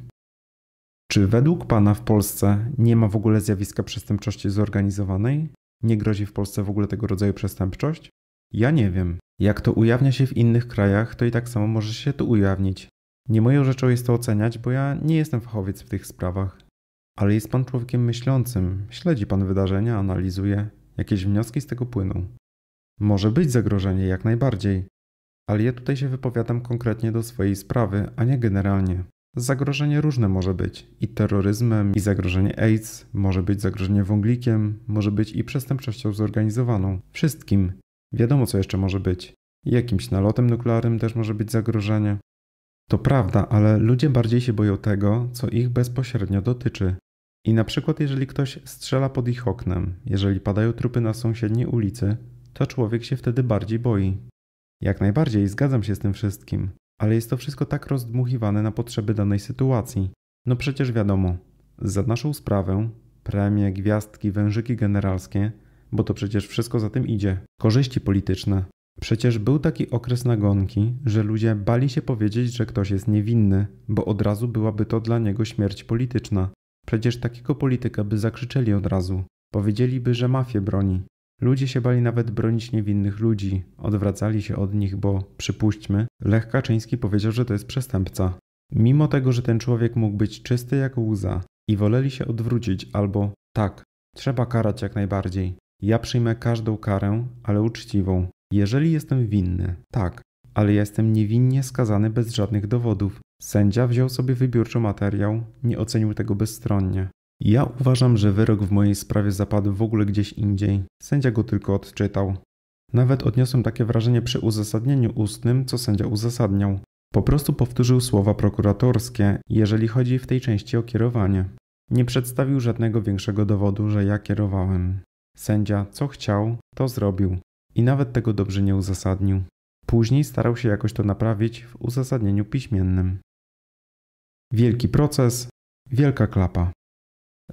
Czy według Pana w Polsce nie ma w ogóle zjawiska przestępczości zorganizowanej? Nie grozi w Polsce w ogóle tego rodzaju przestępczość? Ja nie wiem. Jak to ujawnia się w innych krajach, to i tak samo może się tu ujawnić. Nie moją rzeczą jest to oceniać, bo ja nie jestem fachowiec w tych sprawach. Ale jest pan człowiekiem myślącym, śledzi pan wydarzenia, analizuje, jakieś wnioski z tego płyną. Może być zagrożenie jak najbardziej, ale ja tutaj się wypowiadam konkretnie do swojej sprawy, a nie generalnie. Zagrożenie różne może być i terroryzmem, i zagrożenie AIDS, może być zagrożenie wąglikiem, może być i przestępczością zorganizowaną. Wszystkim. Wiadomo, co jeszcze może być. Jakimś nalotem nuklearnym też może być zagrożenie. To prawda, ale ludzie bardziej się boją tego, co ich bezpośrednio dotyczy. I na przykład, jeżeli ktoś strzela pod ich oknem, jeżeli padają trupy na sąsiedniej ulicy, to człowiek się wtedy bardziej boi. Jak najbardziej zgadzam się z tym wszystkim, ale jest to wszystko tak rozdmuchiwane na potrzeby danej sytuacji. No przecież wiadomo, za naszą sprawę premie, gwiazdki, wężyki generalskie bo to przecież wszystko za tym idzie. Korzyści polityczne. Przecież był taki okres nagonki, że ludzie bali się powiedzieć, że ktoś jest niewinny, bo od razu byłaby to dla niego śmierć polityczna. Przecież takiego polityka by zakrzyczeli od razu. Powiedzieliby, że mafię broni. Ludzie się bali nawet bronić niewinnych ludzi, odwracali się od nich, bo przypuśćmy, Lech Kaczyński powiedział, że to jest przestępca. Mimo tego, że ten człowiek mógł być czysty jak łza i woleli się odwrócić albo tak, trzeba karać jak najbardziej. Ja przyjmę każdą karę, ale uczciwą. Jeżeli jestem winny, tak, ale jestem niewinnie skazany bez żadnych dowodów. Sędzia wziął sobie wybiórczo materiał, nie ocenił tego bezstronnie. Ja uważam, że wyrok w mojej sprawie zapadł w ogóle gdzieś indziej. Sędzia go tylko odczytał. Nawet odniosłem takie wrażenie przy uzasadnieniu ustnym, co sędzia uzasadniał. Po prostu powtórzył słowa prokuratorskie, jeżeli chodzi w tej części o kierowanie. Nie przedstawił żadnego większego dowodu, że ja kierowałem. Sędzia co chciał, to zrobił i nawet tego dobrze nie uzasadnił. Później starał się jakoś to naprawić w uzasadnieniu piśmiennym. Wielki proces, wielka klapa.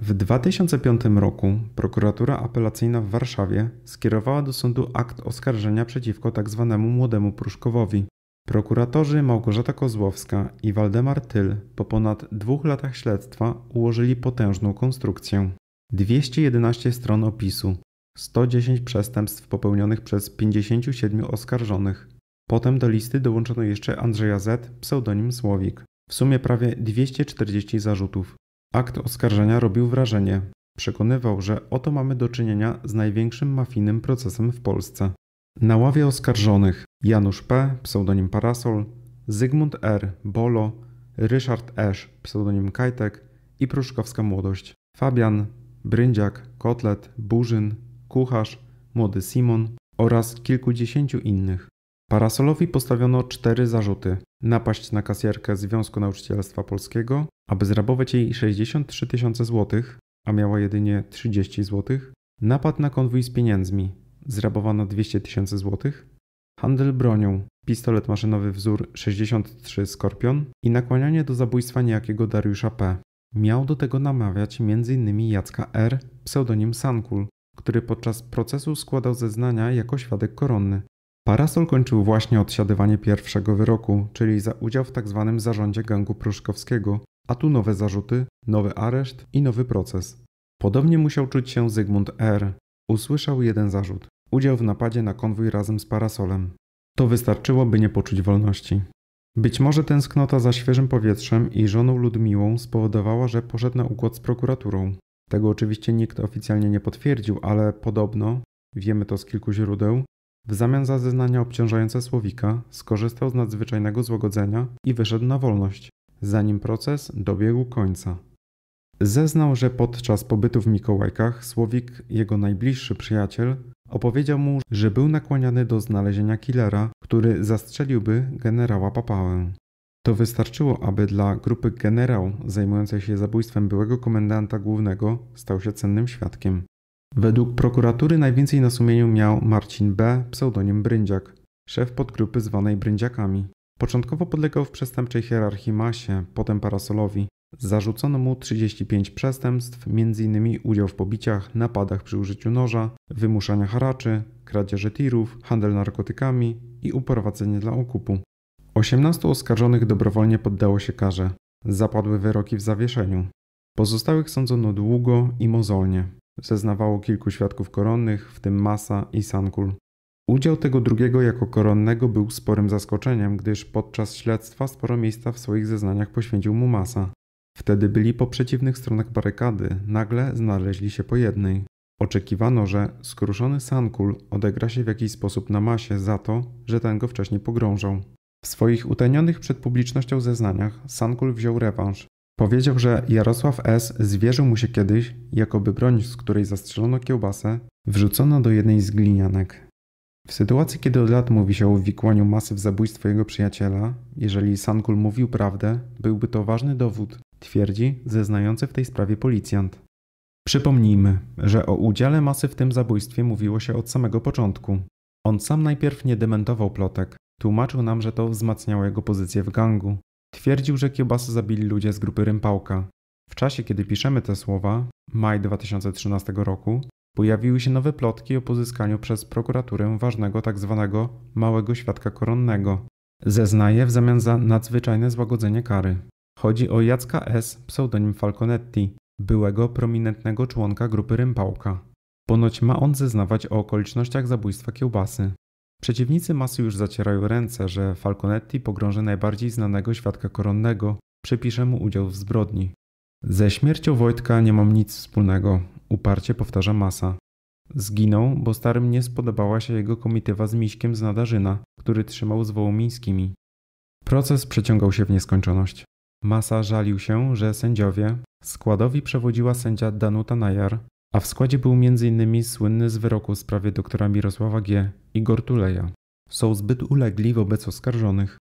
W 2005 roku prokuratura apelacyjna w Warszawie skierowała do sądu akt oskarżenia przeciwko tzw. Tak młodemu Pruszkowowi. Prokuratorzy Małgorzata Kozłowska i Waldemar Tyl po ponad dwóch latach śledztwa ułożyli potężną konstrukcję. 211 stron opisu, 110 przestępstw popełnionych przez 57 oskarżonych. Potem do listy dołączono jeszcze Andrzeja Z, pseudonim Słowik. W sumie prawie 240 zarzutów. Akt oskarżenia robił wrażenie. Przekonywał, że oto mamy do czynienia z największym mafijnym procesem w Polsce. Na ławie oskarżonych Janusz P., pseudonim Parasol, Zygmunt R., Bolo, Ryszard Esz, pseudonim Kajtek i Pruszkowska Młodość, Fabian, Bryndziak, Kotlet, Burzyn, Kucharz, Młody Simon oraz kilkudziesięciu innych. Parasolowi postawiono cztery zarzuty. Napaść na kasjerkę Związku Nauczycielstwa Polskiego, aby zrabować jej 63 tysiące złotych, a miała jedynie 30 złotych. Napad na konwój z pieniędzmi, zrabowano 200 tysięcy złotych. Handel bronią, pistolet maszynowy wzór 63 Skorpion i nakłanianie do zabójstwa niejakiego Dariusza P. Miał do tego namawiać m.in. Jacka R., pseudonim Sankul, który podczas procesu składał zeznania jako świadek koronny. Parasol kończył właśnie odsiadywanie pierwszego wyroku, czyli za udział w tzw. Tak zarządzie gangu Pruszkowskiego, a tu nowe zarzuty, nowy areszt i nowy proces. Podobnie musiał czuć się Zygmunt R. Usłyszał jeden zarzut: udział w napadzie na konwój razem z parasolem. To wystarczyło, by nie poczuć wolności. Być może tęsknota za świeżym powietrzem i żoną Ludmiłą spowodowała, że poszedł na układ z prokuraturą. Tego oczywiście nikt oficjalnie nie potwierdził, ale podobno, wiemy to z kilku źródeł, w zamian za zeznania obciążające Słowika skorzystał z nadzwyczajnego złagodzenia i wyszedł na wolność, zanim proces dobiegł końca. Zeznał, że podczas pobytu w Mikołajkach Słowik, jego najbliższy przyjaciel, Opowiedział mu, że był nakłaniany do znalezienia killera, który zastrzeliłby generała Papałę. To wystarczyło, aby dla grupy generał zajmującej się zabójstwem byłego komendanta głównego stał się cennym świadkiem. Według prokuratury najwięcej na sumieniu miał Marcin B., pseudonim Bryndziak, szef podgrupy zwanej Bryndziakami. Początkowo podlegał w przestępczej hierarchii Masie, potem Parasolowi, Zarzucono mu 35 przestępstw, m.in. udział w pobiciach, napadach przy użyciu noża, wymuszania haraczy, kradzieży tirów, handel narkotykami i uprowadzenie dla okupu. 18 oskarżonych dobrowolnie poddało się karze. Zapadły wyroki w zawieszeniu. Pozostałych sądzono długo i mozolnie. Zeznawało kilku świadków koronnych, w tym Masa i Sankul. Udział tego drugiego jako koronnego był sporym zaskoczeniem, gdyż podczas śledztwa sporo miejsca w swoich zeznaniach poświęcił mu Masa. Wtedy byli po przeciwnych stronach barykady, nagle znaleźli się po jednej. Oczekiwano, że skruszony Sankul odegra się w jakiś sposób na masie za to, że ten go wcześniej pogrążał. W swoich utajnionych przed publicznością zeznaniach Sankul wziął rewanż. Powiedział, że Jarosław S. zwierzył mu się kiedyś, jakoby broń, z której zastrzelono kiełbasę, wrzucono do jednej z glinianek. W sytuacji, kiedy od lat mówi się o wikłaniu masy w zabójstwo jego przyjaciela, jeżeli Sankul mówił prawdę, byłby to ważny dowód, twierdzi zeznający w tej sprawie policjant. Przypomnijmy, że o udziale masy w tym zabójstwie mówiło się od samego początku. On sam najpierw nie dementował plotek, tłumaczył nam, że to wzmacniało jego pozycję w gangu. Twierdził, że kiełbasy zabili ludzie z grupy Rympałka. W czasie, kiedy piszemy te słowa, maj 2013 roku, pojawiły się nowe plotki o pozyskaniu przez prokuraturę ważnego tzw. Tak małego świadka koronnego. Zeznaje w zamian za nadzwyczajne złagodzenie kary. Chodzi o Jacka S., pseudonim Falconetti, byłego prominentnego członka grupy Rympałka. Ponoć ma on zeznawać o okolicznościach zabójstwa kiełbasy. Przeciwnicy masy już zacierają ręce, że Falconetti pogrąży najbardziej znanego świadka koronnego, przypisze mu udział w zbrodni. Ze śmiercią Wojtka nie mam nic wspólnego, uparcie powtarza masa. Zginął, bo starym nie spodobała się jego komitywa z Miśkiem z Nadarzyna, który trzymał z Wołomińskimi. Proces przeciągał się w nieskończoność. Masa żalił się, że sędziowie. Składowi przewodziła sędzia Danuta Najar, a w składzie był m.in. słynny z wyroku w sprawie doktora Mirosława G. i Gortuleja. Są zbyt ulegli wobec oskarżonych.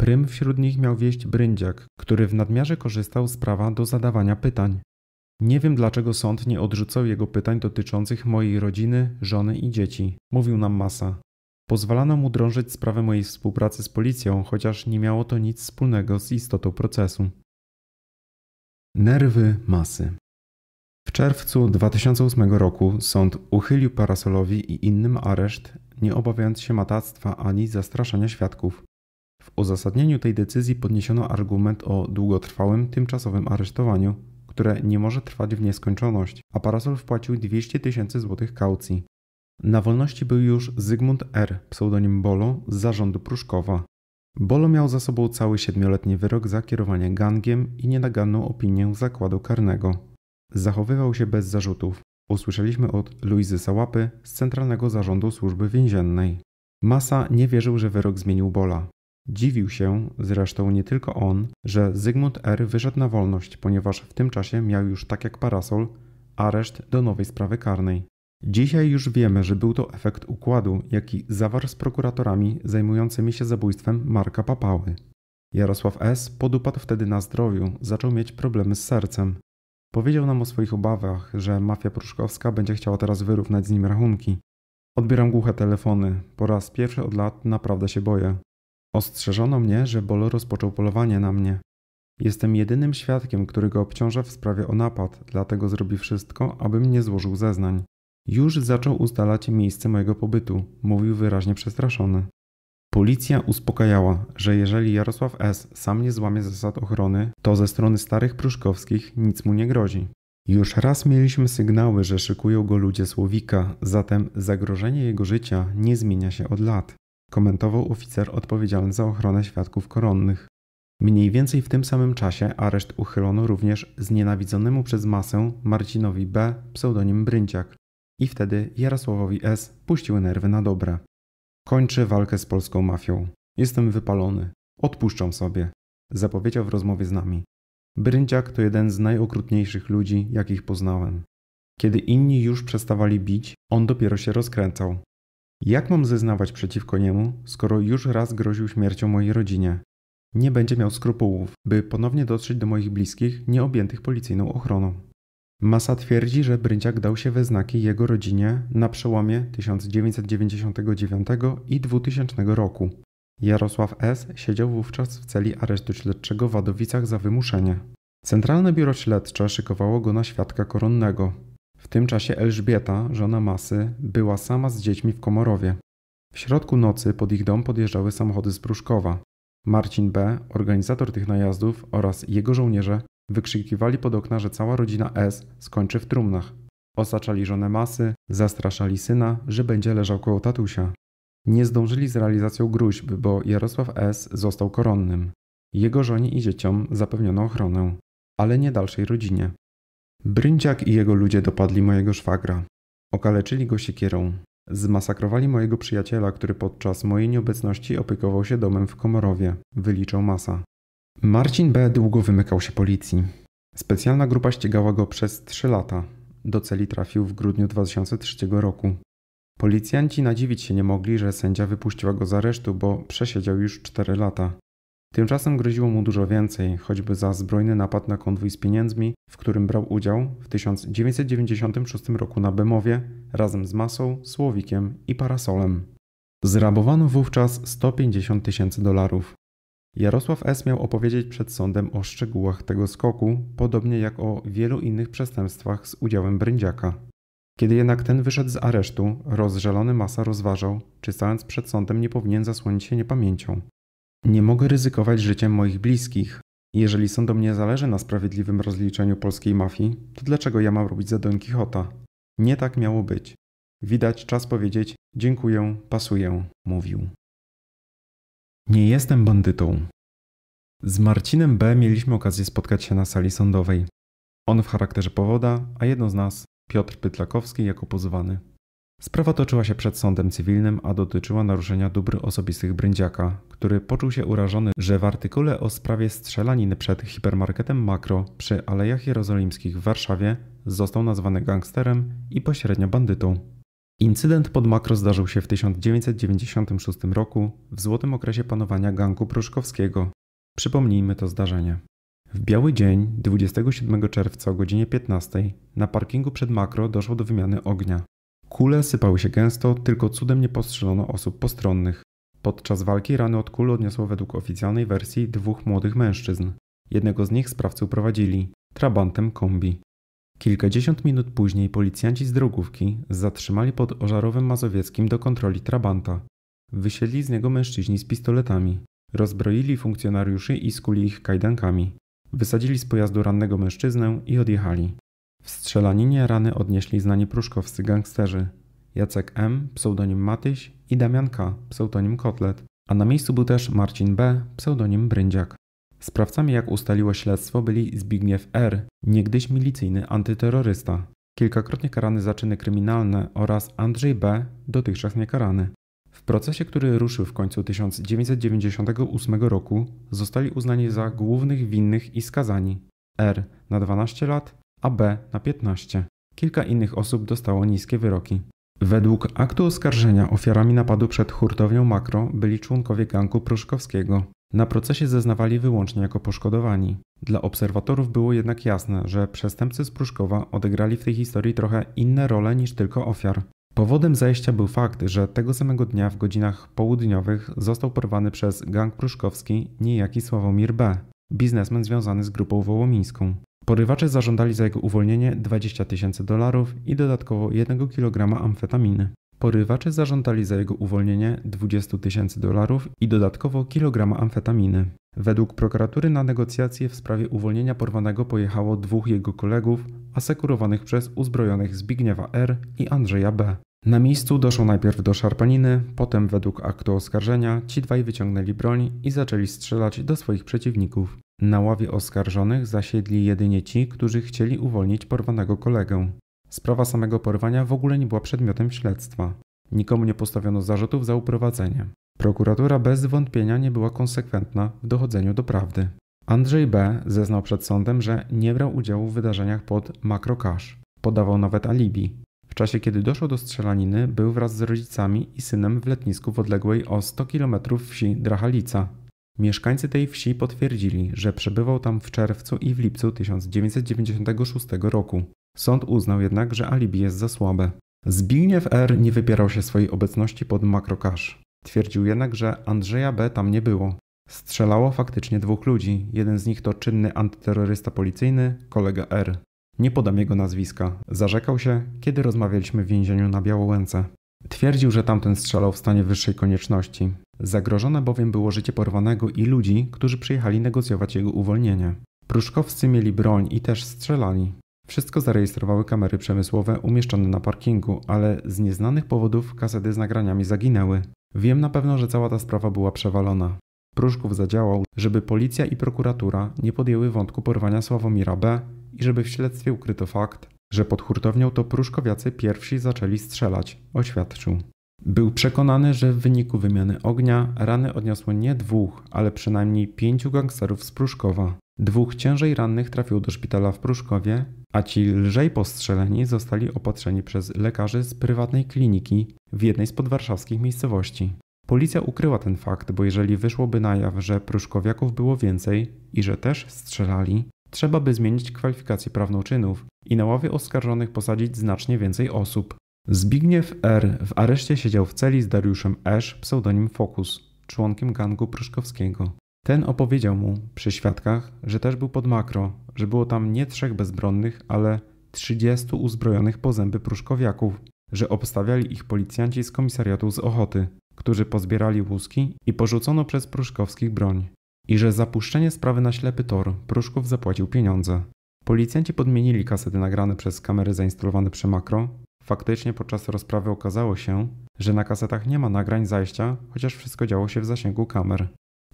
Prym wśród nich miał wieść Bryndziak, który w nadmiarze korzystał z prawa do zadawania pytań. Nie wiem dlaczego sąd nie odrzucał jego pytań dotyczących mojej rodziny, żony i dzieci, mówił nam Masa. Pozwalano mu drążyć sprawę mojej współpracy z policją, chociaż nie miało to nic wspólnego z istotą procesu. Nerwy masy. W czerwcu 2008 roku sąd uchylił Parasolowi i innym areszt, nie obawiając się matactwa ani zastraszania świadków. W uzasadnieniu tej decyzji podniesiono argument o długotrwałym, tymczasowym aresztowaniu, które nie może trwać w nieskończoność, a Parasol wpłacił 200 tysięcy złotych kaucji. Na wolności był już Zygmunt R., pseudonim Bolo, z zarządu Pruszkowa. Bolo miał za sobą cały siedmioletni wyrok za kierowanie gangiem i nienaganną opinię zakładu karnego. Zachowywał się bez zarzutów. Usłyszeliśmy od Luizy Sałapy z Centralnego Zarządu Służby Więziennej. Masa nie wierzył, że wyrok zmienił Bola. Dziwił się zresztą nie tylko on, że Zygmunt R. wyszedł na wolność, ponieważ w tym czasie miał już tak jak parasol areszt do nowej sprawy karnej. Dzisiaj już wiemy, że był to efekt układu, jaki zawarł z prokuratorami zajmującymi się zabójstwem Marka Papały. Jarosław S. podupadł wtedy na zdrowiu, zaczął mieć problemy z sercem. Powiedział nam o swoich obawach, że mafia pruszkowska będzie chciała teraz wyrównać z nim rachunki. Odbieram głuche telefony. Po raz pierwszy od lat naprawdę się boję. Ostrzeżono mnie, że Bolo rozpoczął polowanie na mnie. Jestem jedynym świadkiem, który go obciąża w sprawie o napad, dlatego zrobi wszystko, aby mnie złożył zeznań. Już zaczął ustalać miejsce mojego pobytu, mówił wyraźnie przestraszony. Policja uspokajała, że jeżeli Jarosław S. sam nie złamie zasad ochrony, to ze strony starych Pruszkowskich nic mu nie grozi. Już raz mieliśmy sygnały, że szykują go ludzie Słowika, zatem zagrożenie jego życia nie zmienia się od lat, komentował oficer odpowiedzialny za ochronę świadków koronnych. Mniej więcej w tym samym czasie areszt uchylono również znienawidzonemu przez masę Marcinowi B. pseudonim Brynciak, i wtedy Jarosławowi S. puściły nerwy na dobre. Kończę walkę z polską mafią. Jestem wypalony. Odpuszczam sobie. Zapowiedział w rozmowie z nami. Bryndziak to jeden z najokrutniejszych ludzi, jakich poznałem. Kiedy inni już przestawali bić, on dopiero się rozkręcał. Jak mam zeznawać przeciwko niemu, skoro już raz groził śmiercią mojej rodzinie? Nie będzie miał skrupułów, by ponownie dotrzeć do moich bliskich, nieobjętych policyjną ochroną. Masa twierdzi, że Bryndziak dał się we znaki jego rodzinie na przełomie 1999 i 2000 roku. Jarosław S. siedział wówczas w celi aresztu śledczego w Wadowicach za wymuszenie. Centralne Biuro Śledcze szykowało go na świadka koronnego. W tym czasie Elżbieta, żona Masy, była sama z dziećmi w Komorowie. W środku nocy pod ich dom podjeżdżały samochody z Pruszkowa. Marcin B., organizator tych najazdów oraz jego żołnierze Wykrzykiwali pod okna, że cała rodzina S skończy w trumnach. Osaczali żonę masy, zastraszali syna, że będzie leżał koło tatusia. Nie zdążyli z realizacją gruźb, bo Jarosław S. został koronnym. Jego żonie i dzieciom zapewniono ochronę, ale nie dalszej rodzinie. Brynciak i jego ludzie dopadli mojego szwagra. Okaleczyli go siekierą. Zmasakrowali mojego przyjaciela, który podczas mojej nieobecności opiekował się domem w Komorowie. Wyliczał masa. Marcin B. długo wymykał się policji. Specjalna grupa ścigała go przez 3 lata. Do celi trafił w grudniu 2003 roku. Policjanci nadziwić się nie mogli, że sędzia wypuściła go z aresztu, bo przesiedział już 4 lata. Tymczasem groziło mu dużo więcej, choćby za zbrojny napad na konwój z pieniędzmi, w którym brał udział w 1996 roku na Bemowie razem z masą, słowikiem i parasolem. Zrabowano wówczas 150 tysięcy dolarów. Jarosław S. miał opowiedzieć przed sądem o szczegółach tego skoku, podobnie jak o wielu innych przestępstwach z udziałem Bryndziaka. Kiedy jednak ten wyszedł z aresztu, rozżalony masa rozważał, czy stając przed sądem nie powinien zasłonić się niepamięcią. Nie mogę ryzykować życiem moich bliskich. Jeżeli sądom nie zależy na sprawiedliwym rozliczeniu polskiej mafii, to dlaczego ja mam robić za Don Quixota? Nie tak miało być. Widać, czas powiedzieć: Dziękuję, pasuję, mówił. Nie jestem bandytą. Z Marcinem B. mieliśmy okazję spotkać się na sali sądowej. On w charakterze powoda, a jedno z nas, Piotr Pytlakowski, jako pozwany. Sprawa toczyła się przed sądem cywilnym, a dotyczyła naruszenia dóbr osobistych Bryndziaka, który poczuł się urażony, że w artykule o sprawie strzelaniny przed hipermarketem Makro przy Alejach Jerozolimskich w Warszawie został nazwany gangsterem i pośrednio bandytą. Incydent pod Makro zdarzył się w 1996 roku w złotym okresie panowania ganku Pruszkowskiego. Przypomnijmy to zdarzenie. W biały dzień 27 czerwca o godzinie 15 na parkingu przed Makro doszło do wymiany ognia. Kule sypały się gęsto, tylko cudem nie postrzelono osób postronnych. Podczas walki rany od kul odniosło według oficjalnej wersji dwóch młodych mężczyzn. Jednego z nich sprawcy uprowadzili trabantem kombi. Kilkadziesiąt minut później policjanci z drogówki zatrzymali pod Ożarowym Mazowieckim do kontroli trabanta. Wysiedli z niego mężczyźni z pistoletami. Rozbroili funkcjonariuszy i skuli ich kajdankami. Wysadzili z pojazdu rannego mężczyznę i odjechali. W strzelaninie rany odnieśli znani pruszkowscy gangsterzy. Jacek M., pseudonim Matyś i Damian K., pseudonim Kotlet, a na miejscu był też Marcin B., pseudonim Bryndziak. Sprawcami, jak ustaliło śledztwo, byli Zbigniew R., niegdyś milicyjny antyterrorysta, kilkakrotnie karany za czyny kryminalne oraz Andrzej B., dotychczas niekarany. W procesie, który ruszył w końcu 1998 roku, zostali uznani za głównych winnych i skazani. R na 12 lat, a B na 15. Kilka innych osób dostało niskie wyroki. Według aktu oskarżenia ofiarami napadu przed hurtownią Makro byli członkowie gangu Pruszkowskiego. Na procesie zeznawali wyłącznie jako poszkodowani. Dla obserwatorów było jednak jasne, że przestępcy z Pruszkowa odegrali w tej historii trochę inne role niż tylko ofiar. Powodem zajścia był fakt, że tego samego dnia w godzinach południowych został porwany przez gang pruszkowski niejaki Sławomir B., biznesmen związany z grupą wołomińską. Porywacze zażądali za jego uwolnienie 20 tysięcy dolarów i dodatkowo 1 kg amfetaminy. Porywacze zażądali za jego uwolnienie 20 tysięcy dolarów i dodatkowo kilograma amfetaminy. Według prokuratury na negocjacje w sprawie uwolnienia porwanego pojechało dwóch jego kolegów, asekurowanych przez uzbrojonych Zbigniewa R. i Andrzeja B. Na miejscu doszło najpierw do szarpaniny, potem według aktu oskarżenia ci dwaj wyciągnęli broń i zaczęli strzelać do swoich przeciwników. Na ławie oskarżonych zasiedli jedynie ci, którzy chcieli uwolnić porwanego kolegę. Sprawa samego porwania w ogóle nie była przedmiotem śledztwa. Nikomu nie postawiono zarzutów za uprowadzenie. Prokuratura bez wątpienia nie była konsekwentna w dochodzeniu do prawdy. Andrzej B. zeznał przed sądem, że nie brał udziału w wydarzeniach pod makrokasz. Podawał nawet alibi. W czasie, kiedy doszło do strzelaniny, był wraz z rodzicami i synem w letnisku w odległej o 100 km wsi Drachalica. Mieszkańcy tej wsi potwierdzili, że przebywał tam w czerwcu i w lipcu 1996 roku. Sąd uznał jednak, że alibi jest za słabe. Zbigniew R. nie wypierał się swojej obecności pod makrokasz. Twierdził jednak, że Andrzeja B. tam nie było. Strzelało faktycznie dwóch ludzi. Jeden z nich to czynny antyterrorysta policyjny, kolega R. Nie podam jego nazwiska. Zarzekał się, kiedy rozmawialiśmy w więzieniu na Białołęce. Twierdził, że tamten strzelał w stanie wyższej konieczności. Zagrożone bowiem było życie porwanego i ludzi, którzy przyjechali negocjować jego uwolnienie. Pruszkowscy mieli broń i też strzelali. Wszystko zarejestrowały kamery przemysłowe umieszczone na parkingu, ale z nieznanych powodów kasety z nagraniami zaginęły. Wiem na pewno, że cała ta sprawa była przewalona. Pruszków zadziałał, żeby policja i prokuratura nie podjęły wątku porwania Sławomira B i żeby w śledztwie ukryto fakt, że pod hurtownią to pruszkowiacy pierwsi zaczęli strzelać, oświadczył. Był przekonany, że w wyniku wymiany ognia rany odniosło nie dwóch, ale przynajmniej pięciu gangsterów z Pruszkowa. Dwóch ciężej rannych trafiło do szpitala w Pruszkowie, a ci lżej postrzeleni zostali opatrzeni przez lekarzy z prywatnej kliniki w jednej z podwarszawskich miejscowości. Policja ukryła ten fakt, bo jeżeli wyszłoby na jaw, że pruszkowiaków było więcej i że też strzelali, trzeba by zmienić kwalifikację prawną czynów i na ławie oskarżonych posadzić znacznie więcej osób. Zbigniew R. w areszcie siedział w celi z Dariuszem Esz, pseudonim Fokus, członkiem gangu pruszkowskiego. Ten opowiedział mu przy świadkach, że też był pod makro, że było tam nie trzech bezbronnych, ale trzydziestu uzbrojonych po zęby pruszkowiaków, że obstawiali ich policjanci z komisariatu z Ochoty, którzy pozbierali łuski i porzucono przez pruszkowskich broń. I że za puszczenie sprawy na ślepy tor Pruszków zapłacił pieniądze. Policjanci podmienili kasety nagrane przez kamery zainstalowane przy makro. Faktycznie podczas rozprawy okazało się, że na kasetach nie ma nagrań zajścia, chociaż wszystko działo się w zasięgu kamer.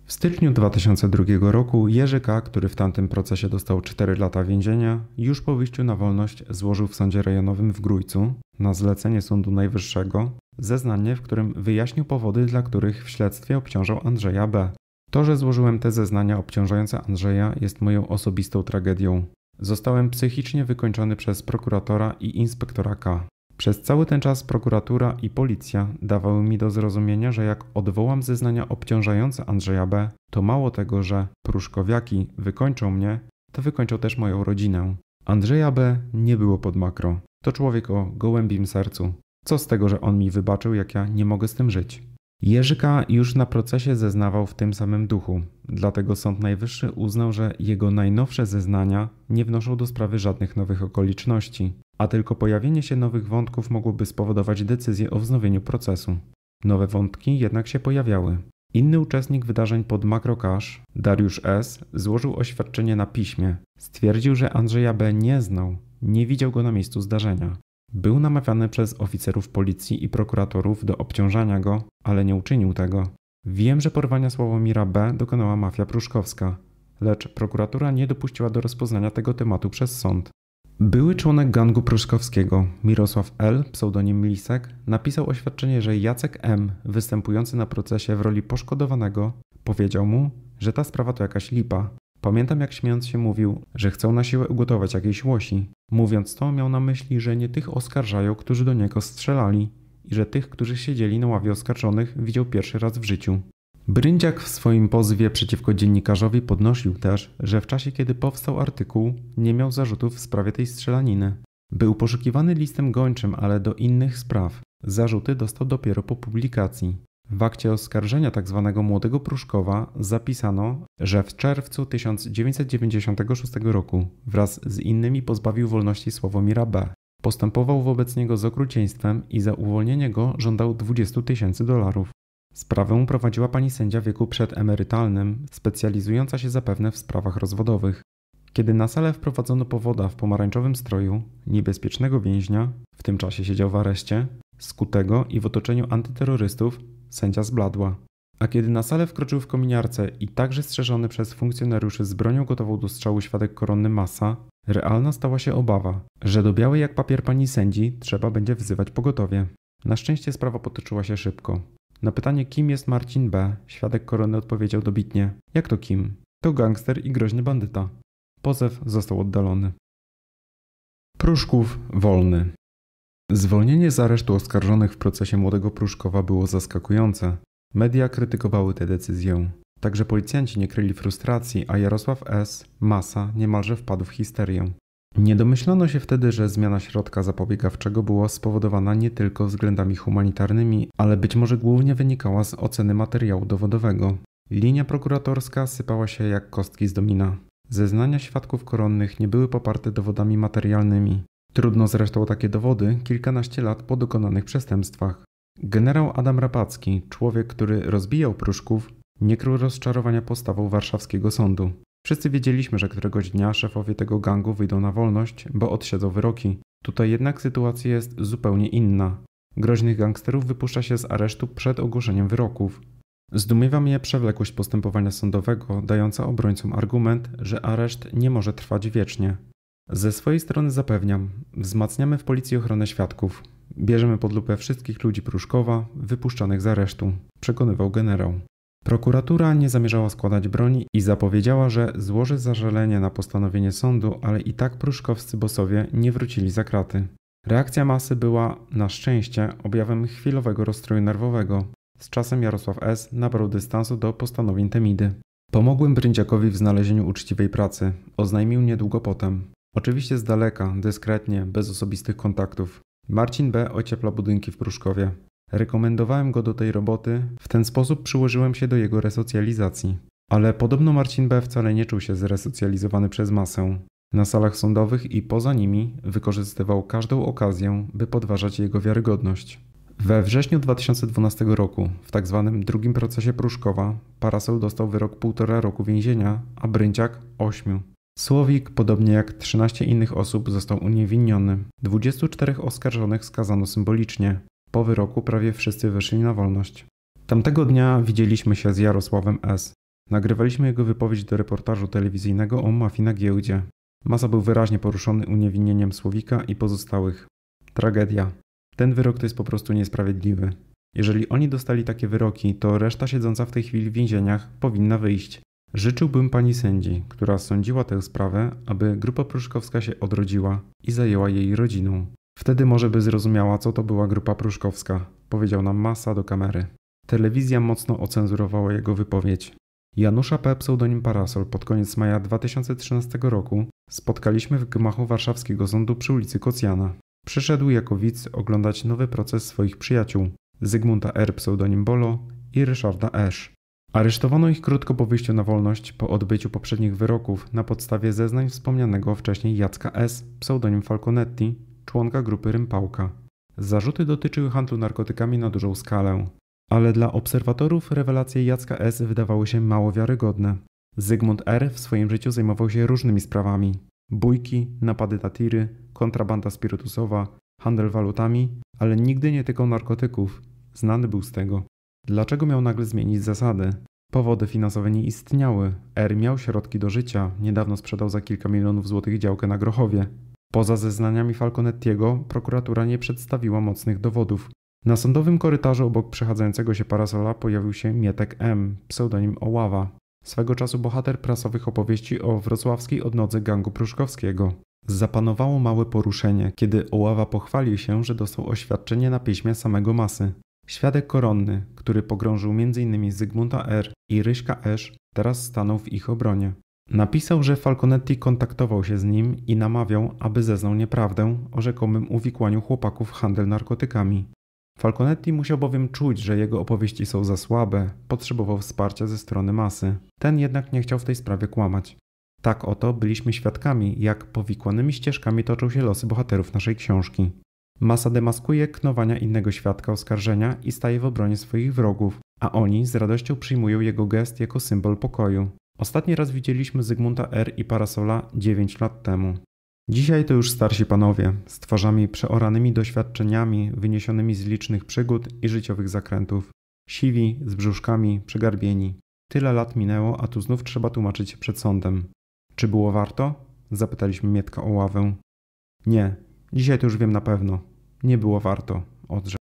W styczniu 2002 roku Jerzy K., który w tamtym procesie dostał 4 lata więzienia, już po wyjściu na wolność złożył w sądzie rejonowym w Grójcu, na zlecenie Sądu Najwyższego, zeznanie, w którym wyjaśnił powody, dla których w śledztwie obciążał Andrzeja B. To, że złożyłem te zeznania obciążające Andrzeja, jest moją osobistą tragedią. Zostałem psychicznie wykończony przez prokuratora i inspektora K. Przez cały ten czas prokuratura i policja dawały mi do zrozumienia, że jak odwołam zeznania obciążające Andrzeja B., to mało tego, że pruszkowiaki wykończą mnie, to wykończą też moją rodzinę. Andrzeja B. nie było pod makro. To człowiek o gołębim sercu. Co z tego, że on mi wybaczył, jak ja nie mogę z tym żyć? Jerzyka już na procesie zeznawał w tym samym duchu, dlatego Sąd Najwyższy uznał, że jego najnowsze zeznania nie wnoszą do sprawy żadnych nowych okoliczności, a tylko pojawienie się nowych wątków mogłoby spowodować decyzję o wznowieniu procesu. Nowe wątki jednak się pojawiały. Inny uczestnik wydarzeń pod Makrokasz, Dariusz S., złożył oświadczenie na piśmie. Stwierdził, że Andrzeja B. nie znał, nie widział go na miejscu zdarzenia. Był namawiany przez oficerów policji i prokuratorów do obciążania go, ale nie uczynił tego. Wiem, że porwania Sławomira B. dokonała mafia pruszkowska, lecz prokuratura nie dopuściła do rozpoznania tego tematu przez sąd. Były członek gangu pruszkowskiego, Mirosław L., pseudonim Lisek, napisał oświadczenie, że Jacek M., występujący na procesie w roli poszkodowanego, powiedział mu, że ta sprawa to jakaś lipa, Pamiętam jak śmiejąc się mówił, że chcą na siłę ugotować jakiejś łosi. Mówiąc to miał na myśli, że nie tych oskarżają, którzy do niego strzelali i że tych, którzy siedzieli na ławie oskarżonych widział pierwszy raz w życiu. Bryndziak w swoim pozwie przeciwko dziennikarzowi podnosił też, że w czasie kiedy powstał artykuł nie miał zarzutów w sprawie tej strzelaniny. Był poszukiwany listem gończym, ale do innych spraw. Zarzuty dostał dopiero po publikacji. W akcie oskarżenia tzw. Tak młodego Pruszkowa zapisano, że w czerwcu 1996 roku wraz z innymi pozbawił wolności Sławomira B. Postępował wobec niego z okrucieństwem i za uwolnienie go żądał 20 tysięcy dolarów. Sprawę prowadziła pani sędzia wieku przedemerytalnym, specjalizująca się zapewne w sprawach rozwodowych. Kiedy na salę wprowadzono powoda w pomarańczowym stroju, niebezpiecznego więźnia, w tym czasie siedział w areszcie, skutego i w otoczeniu antyterrorystów, Sędzia zbladła. A kiedy na salę wkroczył w kominiarce i także strzeżony przez funkcjonariuszy z bronią gotową do strzału świadek koronny Masa, realna stała się obawa, że do białej jak papier pani sędzi trzeba będzie wzywać pogotowie. Na szczęście sprawa potoczyła się szybko. Na pytanie kim jest Marcin B., świadek korony odpowiedział dobitnie. Jak to kim? To gangster i groźny bandyta. Pozew został oddalony. Pruszków wolny. Zwolnienie z aresztu oskarżonych w procesie młodego Pruszkowa było zaskakujące. Media krytykowały tę decyzję. Także policjanci nie kryli frustracji, a Jarosław S., masa, niemalże wpadł w histerię. Nie domyślono się wtedy, że zmiana środka zapobiegawczego była spowodowana nie tylko względami humanitarnymi, ale być może głównie wynikała z oceny materiału dowodowego. Linia prokuratorska sypała się jak kostki z domina. Zeznania świadków koronnych nie były poparte dowodami materialnymi. Trudno zresztą o takie dowody kilkanaście lat po dokonanych przestępstwach. Generał Adam Rapacki, człowiek, który rozbijał Pruszków, nie krył rozczarowania postawą warszawskiego sądu. Wszyscy wiedzieliśmy, że któregoś dnia szefowie tego gangu wyjdą na wolność, bo odsiedzą wyroki. Tutaj jednak sytuacja jest zupełnie inna. Groźnych gangsterów wypuszcza się z aresztu przed ogłoszeniem wyroków. Zdumiewa mnie przewlekłość postępowania sądowego, dająca obrońcom argument, że areszt nie może trwać wiecznie. Ze swojej strony zapewniam, wzmacniamy w policji ochronę świadków. Bierzemy pod lupę wszystkich ludzi Pruszkowa wypuszczonych z aresztu, przekonywał generał. Prokuratura nie zamierzała składać broni i zapowiedziała, że złoży zażalenie na postanowienie sądu, ale i tak pruszkowscy bosowie nie wrócili za kraty. Reakcja masy była, na szczęście, objawem chwilowego rozstroju nerwowego. Z czasem Jarosław S. nabrał dystansu do postanowień Temidy. Pomogłem Bryndziakowi w znalezieniu uczciwej pracy. Oznajmił niedługo potem. Oczywiście z daleka, dyskretnie, bez osobistych kontaktów. Marcin B. ociepla budynki w Pruszkowie. Rekomendowałem go do tej roboty, w ten sposób przyłożyłem się do jego resocjalizacji. Ale podobno Marcin B. wcale nie czuł się zresocjalizowany przez masę. Na salach sądowych i poza nimi wykorzystywał każdą okazję, by podważać jego wiarygodność. We wrześniu 2012 roku, w tzw. Tak drugim procesie Pruszkowa, Parasol dostał wyrok półtora roku więzienia, a Brynciak 8. Słowik, podobnie jak 13 innych osób, został uniewinniony. 24 oskarżonych skazano symbolicznie. Po wyroku prawie wszyscy wyszli na wolność. Tamtego dnia widzieliśmy się z Jarosławem S. Nagrywaliśmy jego wypowiedź do reportażu telewizyjnego o mafii na giełdzie. Masa był wyraźnie poruszony uniewinnieniem Słowika i pozostałych. Tragedia. Ten wyrok to jest po prostu niesprawiedliwy. Jeżeli oni dostali takie wyroki, to reszta siedząca w tej chwili w więzieniach powinna wyjść. Życzyłbym pani sędzi, która sądziła tę sprawę, aby grupa pruszkowska się odrodziła i zajęła jej rodziną. Wtedy może by zrozumiała, co to była grupa pruszkowska, powiedział nam masa do kamery. Telewizja mocno ocenzurowała jego wypowiedź. Janusza P. pseudonim Parasol pod koniec maja 2013 roku spotkaliśmy w gmachu warszawskiego sądu przy ulicy Kocjana. Przyszedł jako widz oglądać nowy proces swoich przyjaciół Zygmunta R. pseudonim Bolo i Ryszarda Esz. Aresztowano ich krótko po wyjściu na wolność po odbyciu poprzednich wyroków na podstawie zeznań wspomnianego wcześniej Jacka S., pseudonim Falconetti, członka grupy Rympałka. Zarzuty dotyczyły handlu narkotykami na dużą skalę, ale dla obserwatorów rewelacje Jacka S. wydawały się mało wiarygodne. Zygmunt R. w swoim życiu zajmował się różnymi sprawami. Bójki, napady tatiry, kontrabanda spirytusowa, handel walutami, ale nigdy nie tylko narkotyków. Znany był z tego. Dlaczego miał nagle zmienić zasady? Powody finansowe nie istniały. R miał środki do życia. Niedawno sprzedał za kilka milionów złotych działkę na Grochowie. Poza zeznaniami Falconettiego prokuratura nie przedstawiła mocnych dowodów. Na sądowym korytarzu obok przechadzającego się parasola pojawił się Mietek M, pseudonim Oława. Swego czasu bohater prasowych opowieści o wrocławskiej odnodze gangu pruszkowskiego. Zapanowało małe poruszenie, kiedy Oława pochwalił się, że dostał oświadczenie na piśmie samego Masy. Świadek koronny, który pogrążył m.in. Zygmunta R. i Ryśka Esz, teraz stanął w ich obronie. Napisał, że Falconetti kontaktował się z nim i namawiał, aby zeznał nieprawdę o rzekomym uwikłaniu chłopaków w handel narkotykami. Falconetti musiał bowiem czuć, że jego opowieści są za słabe, potrzebował wsparcia ze strony masy. Ten jednak nie chciał w tej sprawie kłamać. Tak oto byliśmy świadkami, jak powikłanymi ścieżkami toczą się losy bohaterów naszej książki. Masa demaskuje knowania innego świadka oskarżenia i staje w obronie swoich wrogów, a oni z radością przyjmują jego gest jako symbol pokoju. Ostatni raz widzieliśmy Zygmunta R. i Parasola 9 lat temu. Dzisiaj to już starsi panowie, z twarzami przeoranymi doświadczeniami wyniesionymi z licznych przygód i życiowych zakrętów. Siwi, z brzuszkami, przegarbieni. Tyle lat minęło, a tu znów trzeba tłumaczyć przed sądem. Czy było warto? Zapytaliśmy Mietka o ławę. Nie, Dzisiaj to już wiem na pewno. Nie było warto odrzeć.